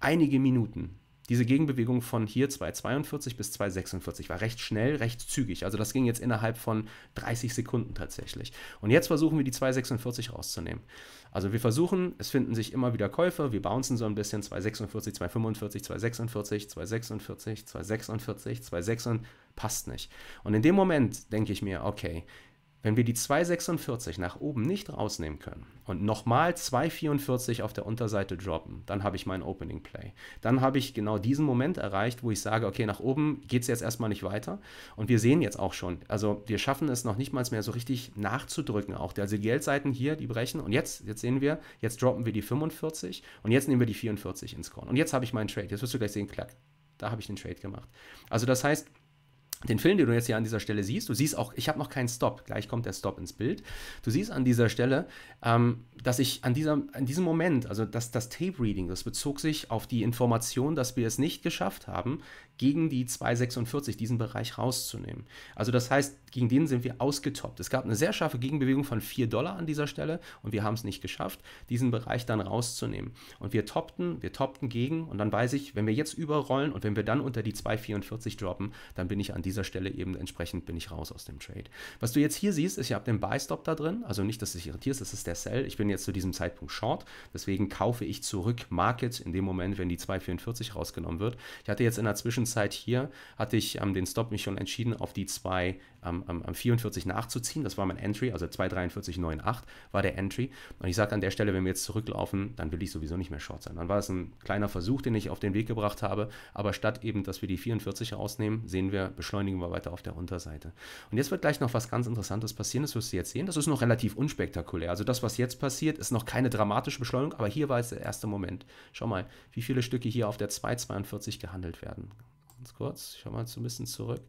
einige Minuten. Diese Gegenbewegung von hier 242 bis 246 war recht schnell, recht zügig. Also das ging jetzt innerhalb von 30 Sekunden tatsächlich. Und jetzt versuchen wir die 246 rauszunehmen. Also wir versuchen, es finden sich immer wieder Käufer, wir bouncen so ein bisschen 246, 245, 246, 246, 246, 246, 246 passt nicht. Und in dem Moment denke ich mir, okay, wenn wir die 2,46 nach oben nicht rausnehmen können und nochmal 2,44 auf der Unterseite droppen, dann habe ich meinen Opening Play. Dann habe ich genau diesen Moment erreicht, wo ich sage, okay, nach oben geht es jetzt erstmal nicht weiter. Und wir sehen jetzt auch schon, also wir schaffen es noch nicht mal mehr so richtig nachzudrücken. Auch also die Geldseiten hier, die brechen. Und jetzt, jetzt sehen wir, jetzt droppen wir die 45 und jetzt nehmen wir die 44 ins Korn. Und jetzt habe ich meinen Trade. Jetzt wirst du gleich sehen, klack, da habe ich den Trade gemacht. Also das heißt, den Film, den du jetzt hier an dieser Stelle siehst, du siehst auch, ich habe noch keinen Stop, gleich kommt der Stop ins Bild. Du siehst an dieser Stelle, ähm, dass ich an, dieser, an diesem Moment, also das, das Tape-Reading, das bezog sich auf die Information, dass wir es nicht geschafft haben, gegen die 246 diesen Bereich rauszunehmen. Also das heißt, gegen den sind wir ausgetoppt. Es gab eine sehr scharfe Gegenbewegung von 4 Dollar an dieser Stelle und wir haben es nicht geschafft, diesen Bereich dann rauszunehmen. Und wir toppten, wir toppten gegen und dann weiß ich, wenn wir jetzt überrollen und wenn wir dann unter die 244 droppen, dann bin ich an dieser Stelle eben entsprechend bin ich raus aus dem Trade. Was du jetzt hier siehst, ist, ich habe den Buy-Stop da drin, also nicht, dass du dich irritierst, das ist der Sell. Ich bin jetzt zu diesem Zeitpunkt Short, deswegen kaufe ich zurück Market in dem Moment, wenn die 244 rausgenommen wird. Ich hatte jetzt in der Zwischenzeit Zeit hier hatte ich ähm, den Stop mich schon entschieden, auf die 2 ähm, am, am, am 44 nachzuziehen. Das war mein Entry, also 243,98 war der Entry. Und ich sage an der Stelle, wenn wir jetzt zurücklaufen, dann will ich sowieso nicht mehr Short sein. Dann war es ein kleiner Versuch, den ich auf den Weg gebracht habe. Aber statt eben, dass wir die 44 rausnehmen, sehen wir, beschleunigen wir weiter auf der Unterseite. Und jetzt wird gleich noch was ganz Interessantes passieren. Das wirst du jetzt sehen. Das ist noch relativ unspektakulär. Also das, was jetzt passiert, ist noch keine dramatische Beschleunigung, aber hier war es der erste Moment. Schau mal, wie viele Stücke hier auf der 242 gehandelt werden. Ganz kurz, ich schau mal so ein bisschen zurück.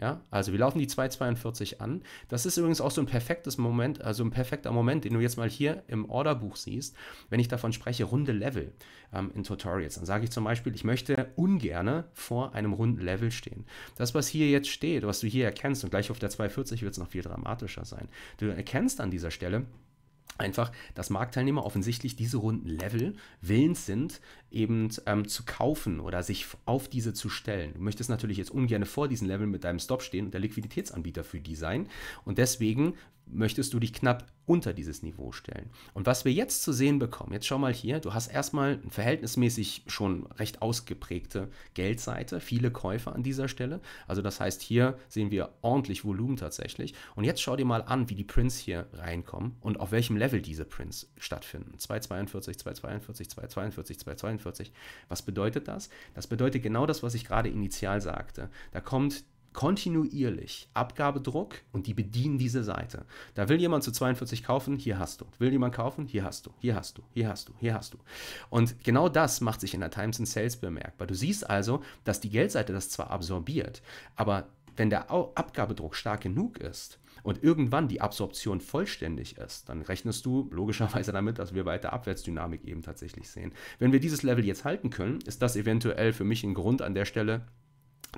Ja, also wir laufen die 242 an. Das ist übrigens auch so ein perfektes Moment, also ein perfekter Moment, den du jetzt mal hier im Orderbuch siehst, wenn ich davon spreche, runde Level ähm, in Tutorials. Dann sage ich zum Beispiel, ich möchte ungerne vor einem runden Level stehen. Das, was hier jetzt steht, was du hier erkennst, und gleich auf der 240 wird es noch viel dramatischer sein. Du erkennst an dieser Stelle, einfach, dass Marktteilnehmer offensichtlich diese runden Level willens sind, eben ähm, zu kaufen oder sich auf diese zu stellen. Du möchtest natürlich jetzt ungern vor diesen Leveln mit deinem Stop stehen und der Liquiditätsanbieter für die sein. Und deswegen möchtest du dich knapp unter dieses Niveau stellen. Und was wir jetzt zu sehen bekommen, jetzt schau mal hier, du hast erstmal eine verhältnismäßig schon recht ausgeprägte Geldseite, viele Käufer an dieser Stelle. Also das heißt, hier sehen wir ordentlich Volumen tatsächlich. Und jetzt schau dir mal an, wie die Prints hier reinkommen und auf welchem Level diese Prints stattfinden. 242, 242, 242, 242. Was bedeutet das? Das bedeutet genau das, was ich gerade initial sagte. Da kommt kontinuierlich Abgabedruck und die bedienen diese Seite. Da will jemand zu 42 kaufen, hier hast du. Will jemand kaufen, hier hast du, hier hast du, hier hast du, hier hast du. Und genau das macht sich in der Times and Sales bemerkbar. Du siehst also, dass die Geldseite das zwar absorbiert, aber wenn der Abgabedruck stark genug ist, und irgendwann die Absorption vollständig ist, dann rechnest du logischerweise damit, dass wir weiter Abwärtsdynamik eben tatsächlich sehen. Wenn wir dieses Level jetzt halten können, ist das eventuell für mich ein Grund an der Stelle,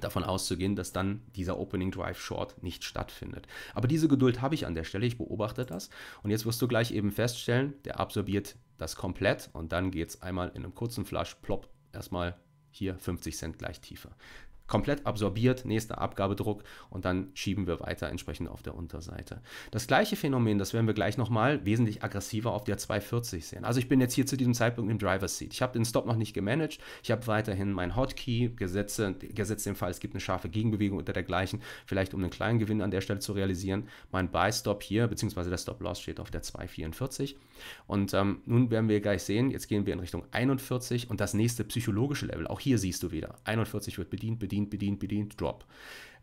davon auszugehen, dass dann dieser Opening Drive Short nicht stattfindet. Aber diese Geduld habe ich an der Stelle, ich beobachte das und jetzt wirst du gleich eben feststellen, der absorbiert das komplett und dann geht es einmal in einem kurzen Flash, plopp, erstmal hier 50 Cent gleich tiefer komplett absorbiert, nächster Abgabedruck und dann schieben wir weiter entsprechend auf der Unterseite. Das gleiche Phänomen, das werden wir gleich nochmal wesentlich aggressiver auf der 240 sehen. Also ich bin jetzt hier zu diesem Zeitpunkt im Driver's Seat. Ich habe den Stop noch nicht gemanagt. Ich habe weiterhin meinen Hotkey, Gesetze, gesetzt im Fall, es gibt eine scharfe Gegenbewegung oder dergleichen, vielleicht um einen kleinen Gewinn an der Stelle zu realisieren. Mein Buy Stop hier, beziehungsweise der Stop Loss steht auf der 244. Und ähm, nun werden wir gleich sehen, jetzt gehen wir in Richtung 41 und das nächste psychologische Level. Auch hier siehst du wieder, 41 wird bedient, bedient bedient, bedient, bedient, drop.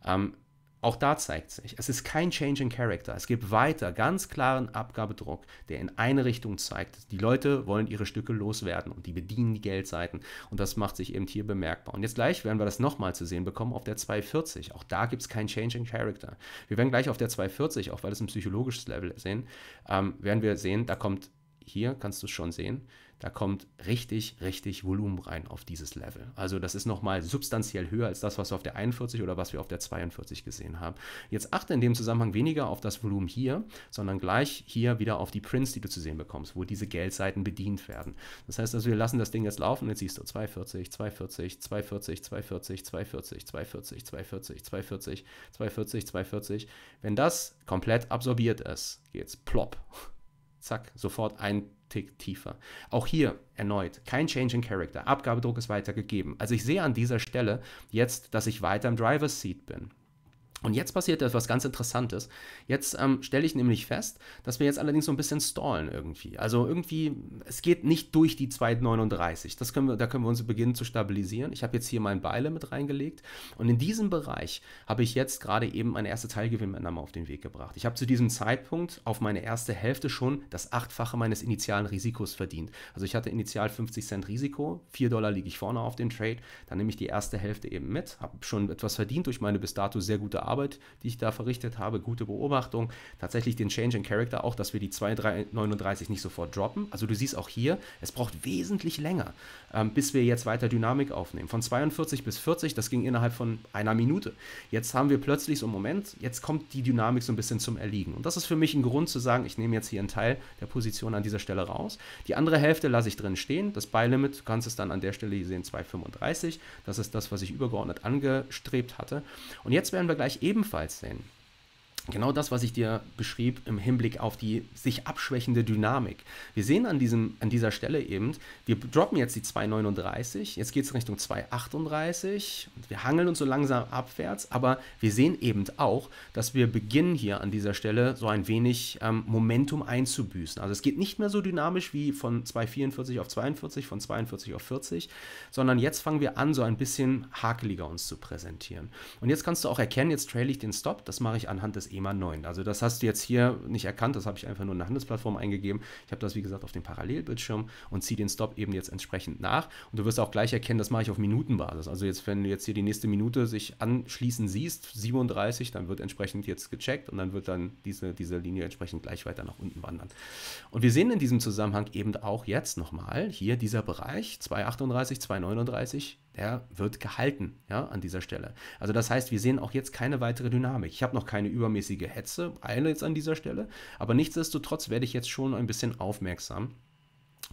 Ähm, auch da zeigt sich, es ist kein Change in Character. Es gibt weiter ganz klaren Abgabedruck, der in eine Richtung zeigt. Die Leute wollen ihre Stücke loswerden und die bedienen die Geldseiten. Und das macht sich eben hier bemerkbar. Und jetzt gleich werden wir das nochmal zu sehen bekommen auf der 240. Auch da gibt es kein Change in Character. Wir werden gleich auf der 240, auch weil es ein psychologisches Level sehen, ähm, werden wir sehen, da kommt hier kannst du es schon sehen, da kommt richtig, richtig Volumen rein auf dieses Level. Also das ist nochmal substanziell höher als das, was wir auf der 41 oder was wir auf der 42 gesehen haben. Jetzt achte in dem Zusammenhang weniger auf das Volumen hier, sondern gleich hier wieder auf die Prints, die du zu sehen bekommst, wo diese Geldseiten bedient werden. Das heißt also, wir lassen das Ding jetzt laufen. Jetzt siehst du 240, 240, 240, 240, 240, 240, 240, 240, 240, 240. Wenn das komplett absorbiert ist, geht's plopp zack, sofort ein Tick tiefer. Auch hier erneut kein Change in Character. Abgabedruck ist weiter gegeben. Also ich sehe an dieser Stelle jetzt, dass ich weiter im Driver's Seat bin. Und jetzt passiert etwas ganz Interessantes. Jetzt ähm, stelle ich nämlich fest, dass wir jetzt allerdings so ein bisschen stallen irgendwie. Also irgendwie, es geht nicht durch die 239. Das können wir, da können wir uns beginnen zu stabilisieren. Ich habe jetzt hier mein Beile mit reingelegt. Und in diesem Bereich habe ich jetzt gerade eben meine erste Teilgewinnannahme auf den Weg gebracht. Ich habe zu diesem Zeitpunkt auf meine erste Hälfte schon das Achtfache meines initialen Risikos verdient. Also ich hatte initial 50 Cent Risiko, 4 Dollar liege ich vorne auf dem Trade. Dann nehme ich die erste Hälfte eben mit, habe schon etwas verdient durch meine bis dato sehr gute Arbeit, die ich da verrichtet habe, gute Beobachtung. Tatsächlich den Change in Character auch, dass wir die 239 nicht sofort droppen. Also du siehst auch hier, es braucht wesentlich länger, ähm, bis wir jetzt weiter Dynamik aufnehmen. Von 42 bis 40, das ging innerhalb von einer Minute. Jetzt haben wir plötzlich so einen Moment, jetzt kommt die Dynamik so ein bisschen zum Erliegen. Und das ist für mich ein Grund zu sagen, ich nehme jetzt hier einen Teil der Position an dieser Stelle raus. Die andere Hälfte lasse ich drin stehen. Das Buy-Limit, du kannst es dann an der Stelle hier sehen, 235. Das ist das, was ich übergeordnet angestrebt hatte. Und jetzt werden wir gleich ich ebenfalls sehen Genau das, was ich dir beschrieb im Hinblick auf die sich abschwächende Dynamik. Wir sehen an, diesem, an dieser Stelle eben, wir droppen jetzt die 2,39, jetzt geht es Richtung 2,38 und wir hangeln uns so langsam abwärts, aber wir sehen eben auch, dass wir beginnen hier an dieser Stelle so ein wenig ähm, Momentum einzubüßen. Also es geht nicht mehr so dynamisch wie von 2,44 auf 42, von 42 auf 40, sondern jetzt fangen wir an, so ein bisschen hakeliger uns zu präsentieren. Und jetzt kannst du auch erkennen, jetzt traile ich den Stop, das mache ich anhand des EMA 9. Also das hast du jetzt hier nicht erkannt, das habe ich einfach nur in der Handelsplattform eingegeben. Ich habe das, wie gesagt, auf dem Parallelbildschirm und ziehe den Stop eben jetzt entsprechend nach. Und du wirst auch gleich erkennen, das mache ich auf Minutenbasis. Also jetzt, wenn du jetzt hier die nächste Minute sich anschließen siehst, 37, dann wird entsprechend jetzt gecheckt und dann wird dann diese, diese Linie entsprechend gleich weiter nach unten wandern. Und wir sehen in diesem Zusammenhang eben auch jetzt nochmal hier dieser Bereich 238, 239, der wird gehalten ja, an dieser Stelle. Also das heißt, wir sehen auch jetzt keine weitere Dynamik. Ich habe noch keine übermäßige übermäßige Hetze, eine jetzt an dieser Stelle. Aber nichtsdestotrotz werde ich jetzt schon ein bisschen aufmerksam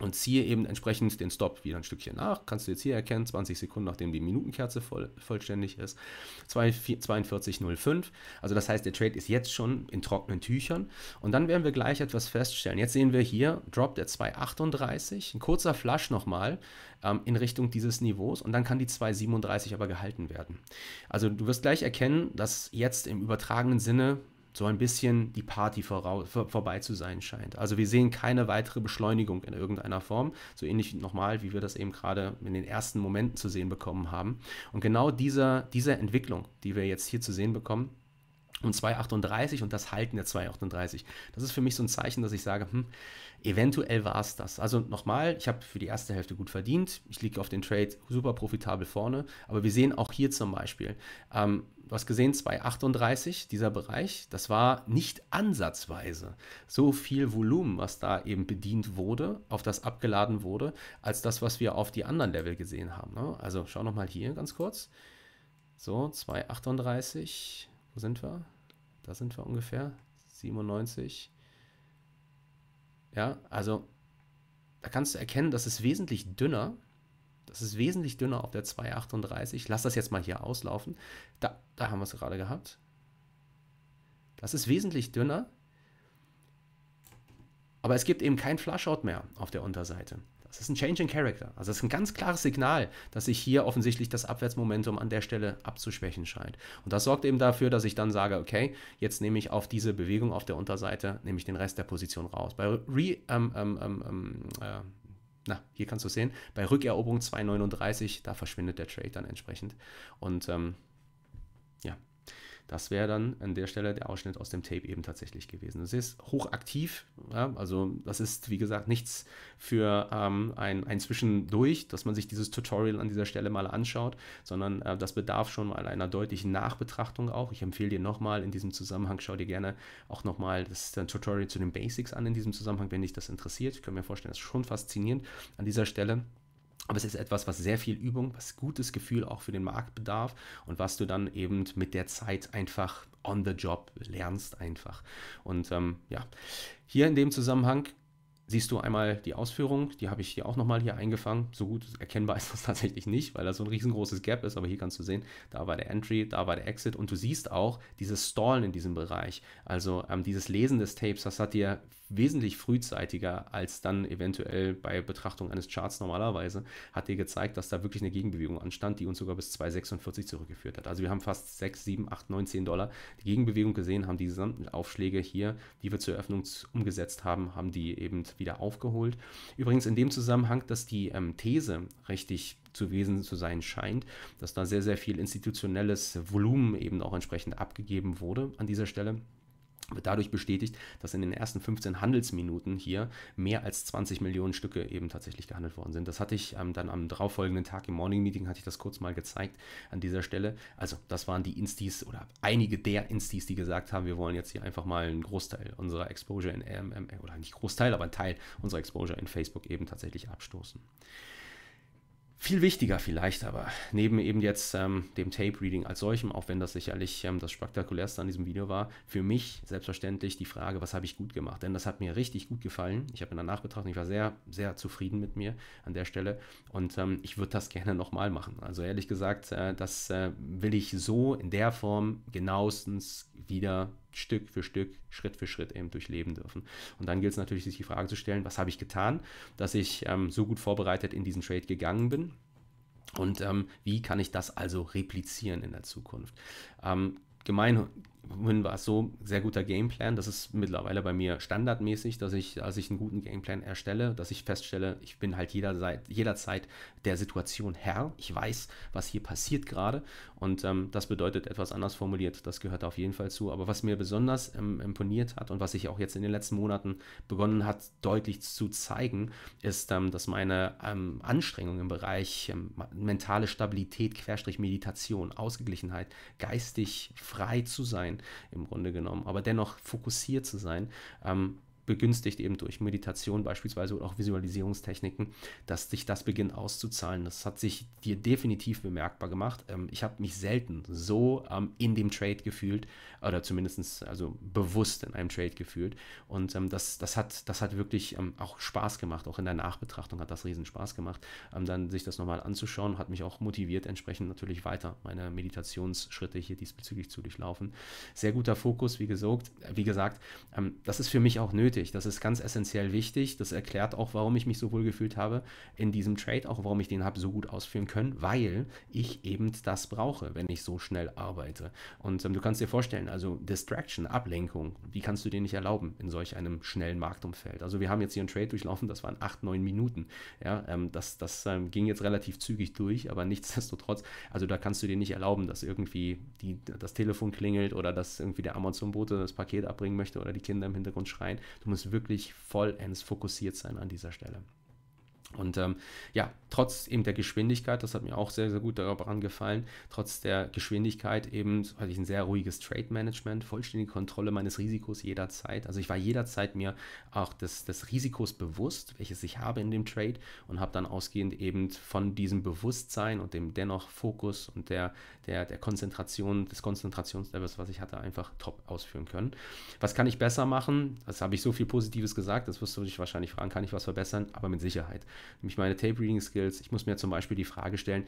und ziehe eben entsprechend den Stop wieder ein Stückchen nach. Kannst du jetzt hier erkennen, 20 Sekunden, nachdem die Minutenkerze voll, vollständig ist. 42,05. Also das heißt, der Trade ist jetzt schon in trockenen Tüchern. Und dann werden wir gleich etwas feststellen. Jetzt sehen wir hier, Drop der 2,38, ein kurzer Flush nochmal ähm, in Richtung dieses Niveaus. Und dann kann die 2,37 aber gehalten werden. Also du wirst gleich erkennen, dass jetzt im übertragenen Sinne so ein bisschen die Party vor, vorbei zu sein scheint. Also wir sehen keine weitere Beschleunigung in irgendeiner Form, so ähnlich nochmal, wie wir das eben gerade in den ersten Momenten zu sehen bekommen haben. Und genau dieser, diese Entwicklung, die wir jetzt hier zu sehen bekommen, und 238 und das Halten der 238. Das ist für mich so ein Zeichen, dass ich sage, hm, eventuell war es das. Also nochmal, ich habe für die erste Hälfte gut verdient, ich liege auf den Trade super profitabel vorne, aber wir sehen auch hier zum Beispiel, ähm, Du hast gesehen, 238, dieser Bereich, das war nicht ansatzweise so viel Volumen, was da eben bedient wurde, auf das abgeladen wurde, als das, was wir auf die anderen Level gesehen haben. Ne? Also schau nochmal hier ganz kurz. So, 238, wo sind wir? Da sind wir ungefähr. 97. Ja, also da kannst du erkennen, das ist wesentlich dünner das ist wesentlich dünner auf der 2,38. Lass das jetzt mal hier auslaufen. Da, da haben wir es gerade gehabt. Das ist wesentlich dünner. Aber es gibt eben kein Flashout mehr auf der Unterseite. Das ist ein Change in Character. Also es ist ein ganz klares Signal, dass sich hier offensichtlich das Abwärtsmomentum an der Stelle abzuschwächen scheint. Und das sorgt eben dafür, dass ich dann sage, okay, jetzt nehme ich auf diese Bewegung auf der Unterseite, nehme ich den Rest der Position raus. Bei Re, ähm, ähm, ähm, ähm äh, na, hier kannst du sehen, bei Rückeroberung 2,39, da verschwindet der Trade dann entsprechend. Und ähm, das wäre dann an der Stelle der Ausschnitt aus dem Tape eben tatsächlich gewesen. Das ist hochaktiv, ja, also das ist wie gesagt nichts für ähm, ein, ein Zwischendurch, dass man sich dieses Tutorial an dieser Stelle mal anschaut, sondern äh, das bedarf schon mal einer deutlichen Nachbetrachtung auch. Ich empfehle dir nochmal in diesem Zusammenhang, schau dir gerne auch nochmal das Tutorial zu den Basics an in diesem Zusammenhang, wenn dich das interessiert. Ich kann mir vorstellen, das ist schon faszinierend an dieser Stelle. Aber es ist etwas, was sehr viel Übung, was gutes Gefühl auch für den Markt bedarf und was du dann eben mit der Zeit einfach on the job lernst einfach. Und ähm, ja, hier in dem Zusammenhang siehst du einmal die Ausführung, die habe ich hier auch nochmal hier eingefangen. So gut erkennbar ist das tatsächlich nicht, weil da so ein riesengroßes Gap ist, aber hier kannst du sehen, da war der Entry, da war der Exit und du siehst auch dieses Stallen in diesem Bereich. Also ähm, dieses Lesen des Tapes, das hat dir wesentlich frühzeitiger als dann eventuell bei Betrachtung eines Charts normalerweise, hat dir gezeigt, dass da wirklich eine Gegenbewegung anstand, die uns sogar bis 2,46 zurückgeführt hat. Also wir haben fast 6, 7, 8, 9, 10 Dollar die Gegenbewegung gesehen, haben die gesamten Aufschläge hier, die wir zur Eröffnung umgesetzt haben, haben die eben wieder aufgeholt. Übrigens in dem Zusammenhang, dass die ähm, These richtig zu wesen zu sein scheint, dass da sehr, sehr viel institutionelles Volumen eben auch entsprechend abgegeben wurde an dieser Stelle wird dadurch bestätigt, dass in den ersten 15 Handelsminuten hier mehr als 20 Millionen Stücke eben tatsächlich gehandelt worden sind. Das hatte ich ähm, dann am darauffolgenden Tag im Morning Meeting, hatte ich das kurz mal gezeigt an dieser Stelle. Also das waren die Instis oder einige der Instis, die gesagt haben, wir wollen jetzt hier einfach mal einen Großteil unserer Exposure in, ähm, oder nicht Großteil, aber einen Teil unserer Exposure in Facebook eben tatsächlich abstoßen. Viel wichtiger vielleicht aber, neben eben jetzt ähm, dem Tape-Reading als solchem, auch wenn das sicherlich ähm, das Spektakulärste an diesem Video war, für mich selbstverständlich die Frage, was habe ich gut gemacht? Denn das hat mir richtig gut gefallen. Ich habe in der Nachbetrachtung, ich war sehr, sehr zufrieden mit mir an der Stelle und ähm, ich würde das gerne nochmal machen. Also ehrlich gesagt, äh, das äh, will ich so in der Form genauestens wieder Stück für Stück, Schritt für Schritt eben durchleben dürfen. Und dann gilt es natürlich, sich die Frage zu stellen, was habe ich getan, dass ich ähm, so gut vorbereitet in diesen Trade gegangen bin? Und ähm, wie kann ich das also replizieren in der Zukunft? Ähm, gemeinhin war es so, sehr guter Gameplan. Das ist mittlerweile bei mir standardmäßig, dass ich, als ich einen guten Gameplan erstelle, dass ich feststelle, ich bin halt jederzeit, jederzeit der Situation Herr. Ich weiß, was hier passiert gerade und ähm, das bedeutet etwas anders formuliert. Das gehört auf jeden Fall zu. Aber was mir besonders ähm, imponiert hat und was sich auch jetzt in den letzten Monaten begonnen hat, deutlich zu zeigen, ist, ähm, dass meine ähm, Anstrengungen im Bereich ähm, mentale Stabilität, Querstrich Meditation, Ausgeglichenheit, geistig frei zu sein, im Grunde genommen, aber dennoch fokussiert zu sein, ähm, begünstigt eben durch Meditation beispielsweise oder auch Visualisierungstechniken, dass sich das beginnt auszuzahlen. Das hat sich dir definitiv bemerkbar gemacht. Ähm, ich habe mich selten so ähm, in dem Trade gefühlt oder zumindest also bewusst in einem Trade gefühlt. Und ähm, das, das, hat, das hat wirklich auch Spaß gemacht. Auch in der Nachbetrachtung hat das riesen Spaß gemacht. dann sich das nochmal anzuschauen, hat mich auch motiviert, entsprechend natürlich weiter meine Meditationsschritte hier diesbezüglich zu durchlaufen. Sehr guter Fokus, wie gesagt. Wie gesagt das ist für mich auch nötig nötig. Das ist ganz essentiell wichtig. Das erklärt auch, warum ich mich so wohl gefühlt habe in diesem Trade, auch warum ich den habe so gut ausführen können, weil ich eben das brauche, wenn ich so schnell arbeite. Und ähm, du kannst dir vorstellen, also Distraction, Ablenkung, die kannst du dir nicht erlauben in solch einem schnellen Marktumfeld. Also wir haben jetzt hier einen Trade durchlaufen, das waren 8, 9 Minuten. Ja, ähm, das das ähm, ging jetzt relativ zügig durch, aber nichtsdestotrotz, also da kannst du dir nicht erlauben, dass irgendwie die, das Telefon klingelt oder dass irgendwie der Amazon-Bote das Paket abbringen möchte oder die Kinder im Hintergrund schreien. Du musst wirklich vollends fokussiert sein an dieser Stelle. Und ähm, ja, trotz eben der Geschwindigkeit, das hat mir auch sehr, sehr gut daran gefallen, trotz der Geschwindigkeit eben hatte ich ein sehr ruhiges Trade-Management, vollständige Kontrolle meines Risikos jederzeit. Also ich war jederzeit mir auch des, des Risikos bewusst, welches ich habe in dem Trade und habe dann ausgehend eben von diesem Bewusstsein und dem dennoch Fokus und der, der, der Konzentration, des Konzentrationslevels, was ich hatte, einfach top ausführen können. Was kann ich besser machen? Das habe ich so viel Positives gesagt, das wirst du dich wahrscheinlich fragen, kann ich was verbessern? Aber mit Sicherheit nämlich meine Tape-Reading-Skills. Ich muss mir zum Beispiel die Frage stellen,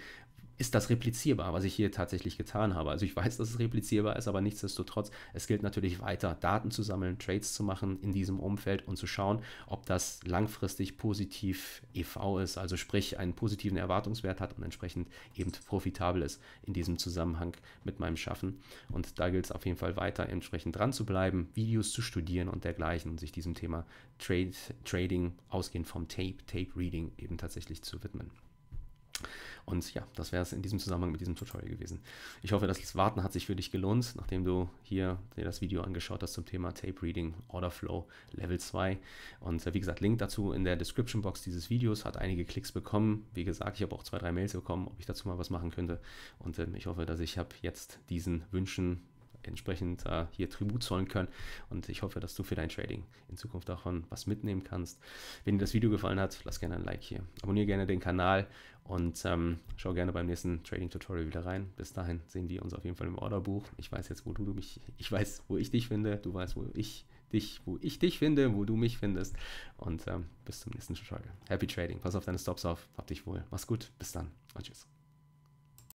ist das replizierbar, was ich hier tatsächlich getan habe. Also ich weiß, dass es replizierbar ist, aber nichtsdestotrotz, es gilt natürlich weiter, Daten zu sammeln, Trades zu machen in diesem Umfeld und zu schauen, ob das langfristig positiv EV ist, also sprich einen positiven Erwartungswert hat und entsprechend eben profitabel ist in diesem Zusammenhang mit meinem Schaffen. Und da gilt es auf jeden Fall weiter, entsprechend dran zu bleiben, Videos zu studieren und dergleichen und sich diesem Thema Trade, Trading ausgehend vom Tape, Tape Reading eben tatsächlich zu widmen. Und ja, das wäre es in diesem Zusammenhang mit diesem Tutorial gewesen. Ich hoffe, das Warten hat sich für dich gelohnt, nachdem du hier dir das Video angeschaut hast zum Thema Tape Reading, Order Flow, Level 2. Und äh, wie gesagt, Link dazu in der Description Box dieses Videos, hat einige Klicks bekommen. Wie gesagt, ich habe auch zwei, drei Mails bekommen, ob ich dazu mal was machen könnte. Und ähm, ich hoffe, dass ich habe jetzt diesen Wünschen entsprechend äh, hier Tribut zollen können. Und ich hoffe, dass du für dein Trading in Zukunft davon was mitnehmen kannst. Wenn dir das Video gefallen hat, lass gerne ein Like hier. Abonniere gerne den Kanal und ähm, schau gerne beim nächsten Trading Tutorial wieder rein. Bis dahin sehen wir uns auf jeden Fall im Orderbuch. Ich weiß jetzt, wo du mich, ich weiß, wo ich dich finde. Du weißt, wo ich dich, wo ich dich finde, wo du mich findest. Und ähm, bis zum nächsten Tutorial. Happy Trading. Pass auf deine Stops auf. Hab dich wohl. Mach's gut. Bis dann. Und tschüss.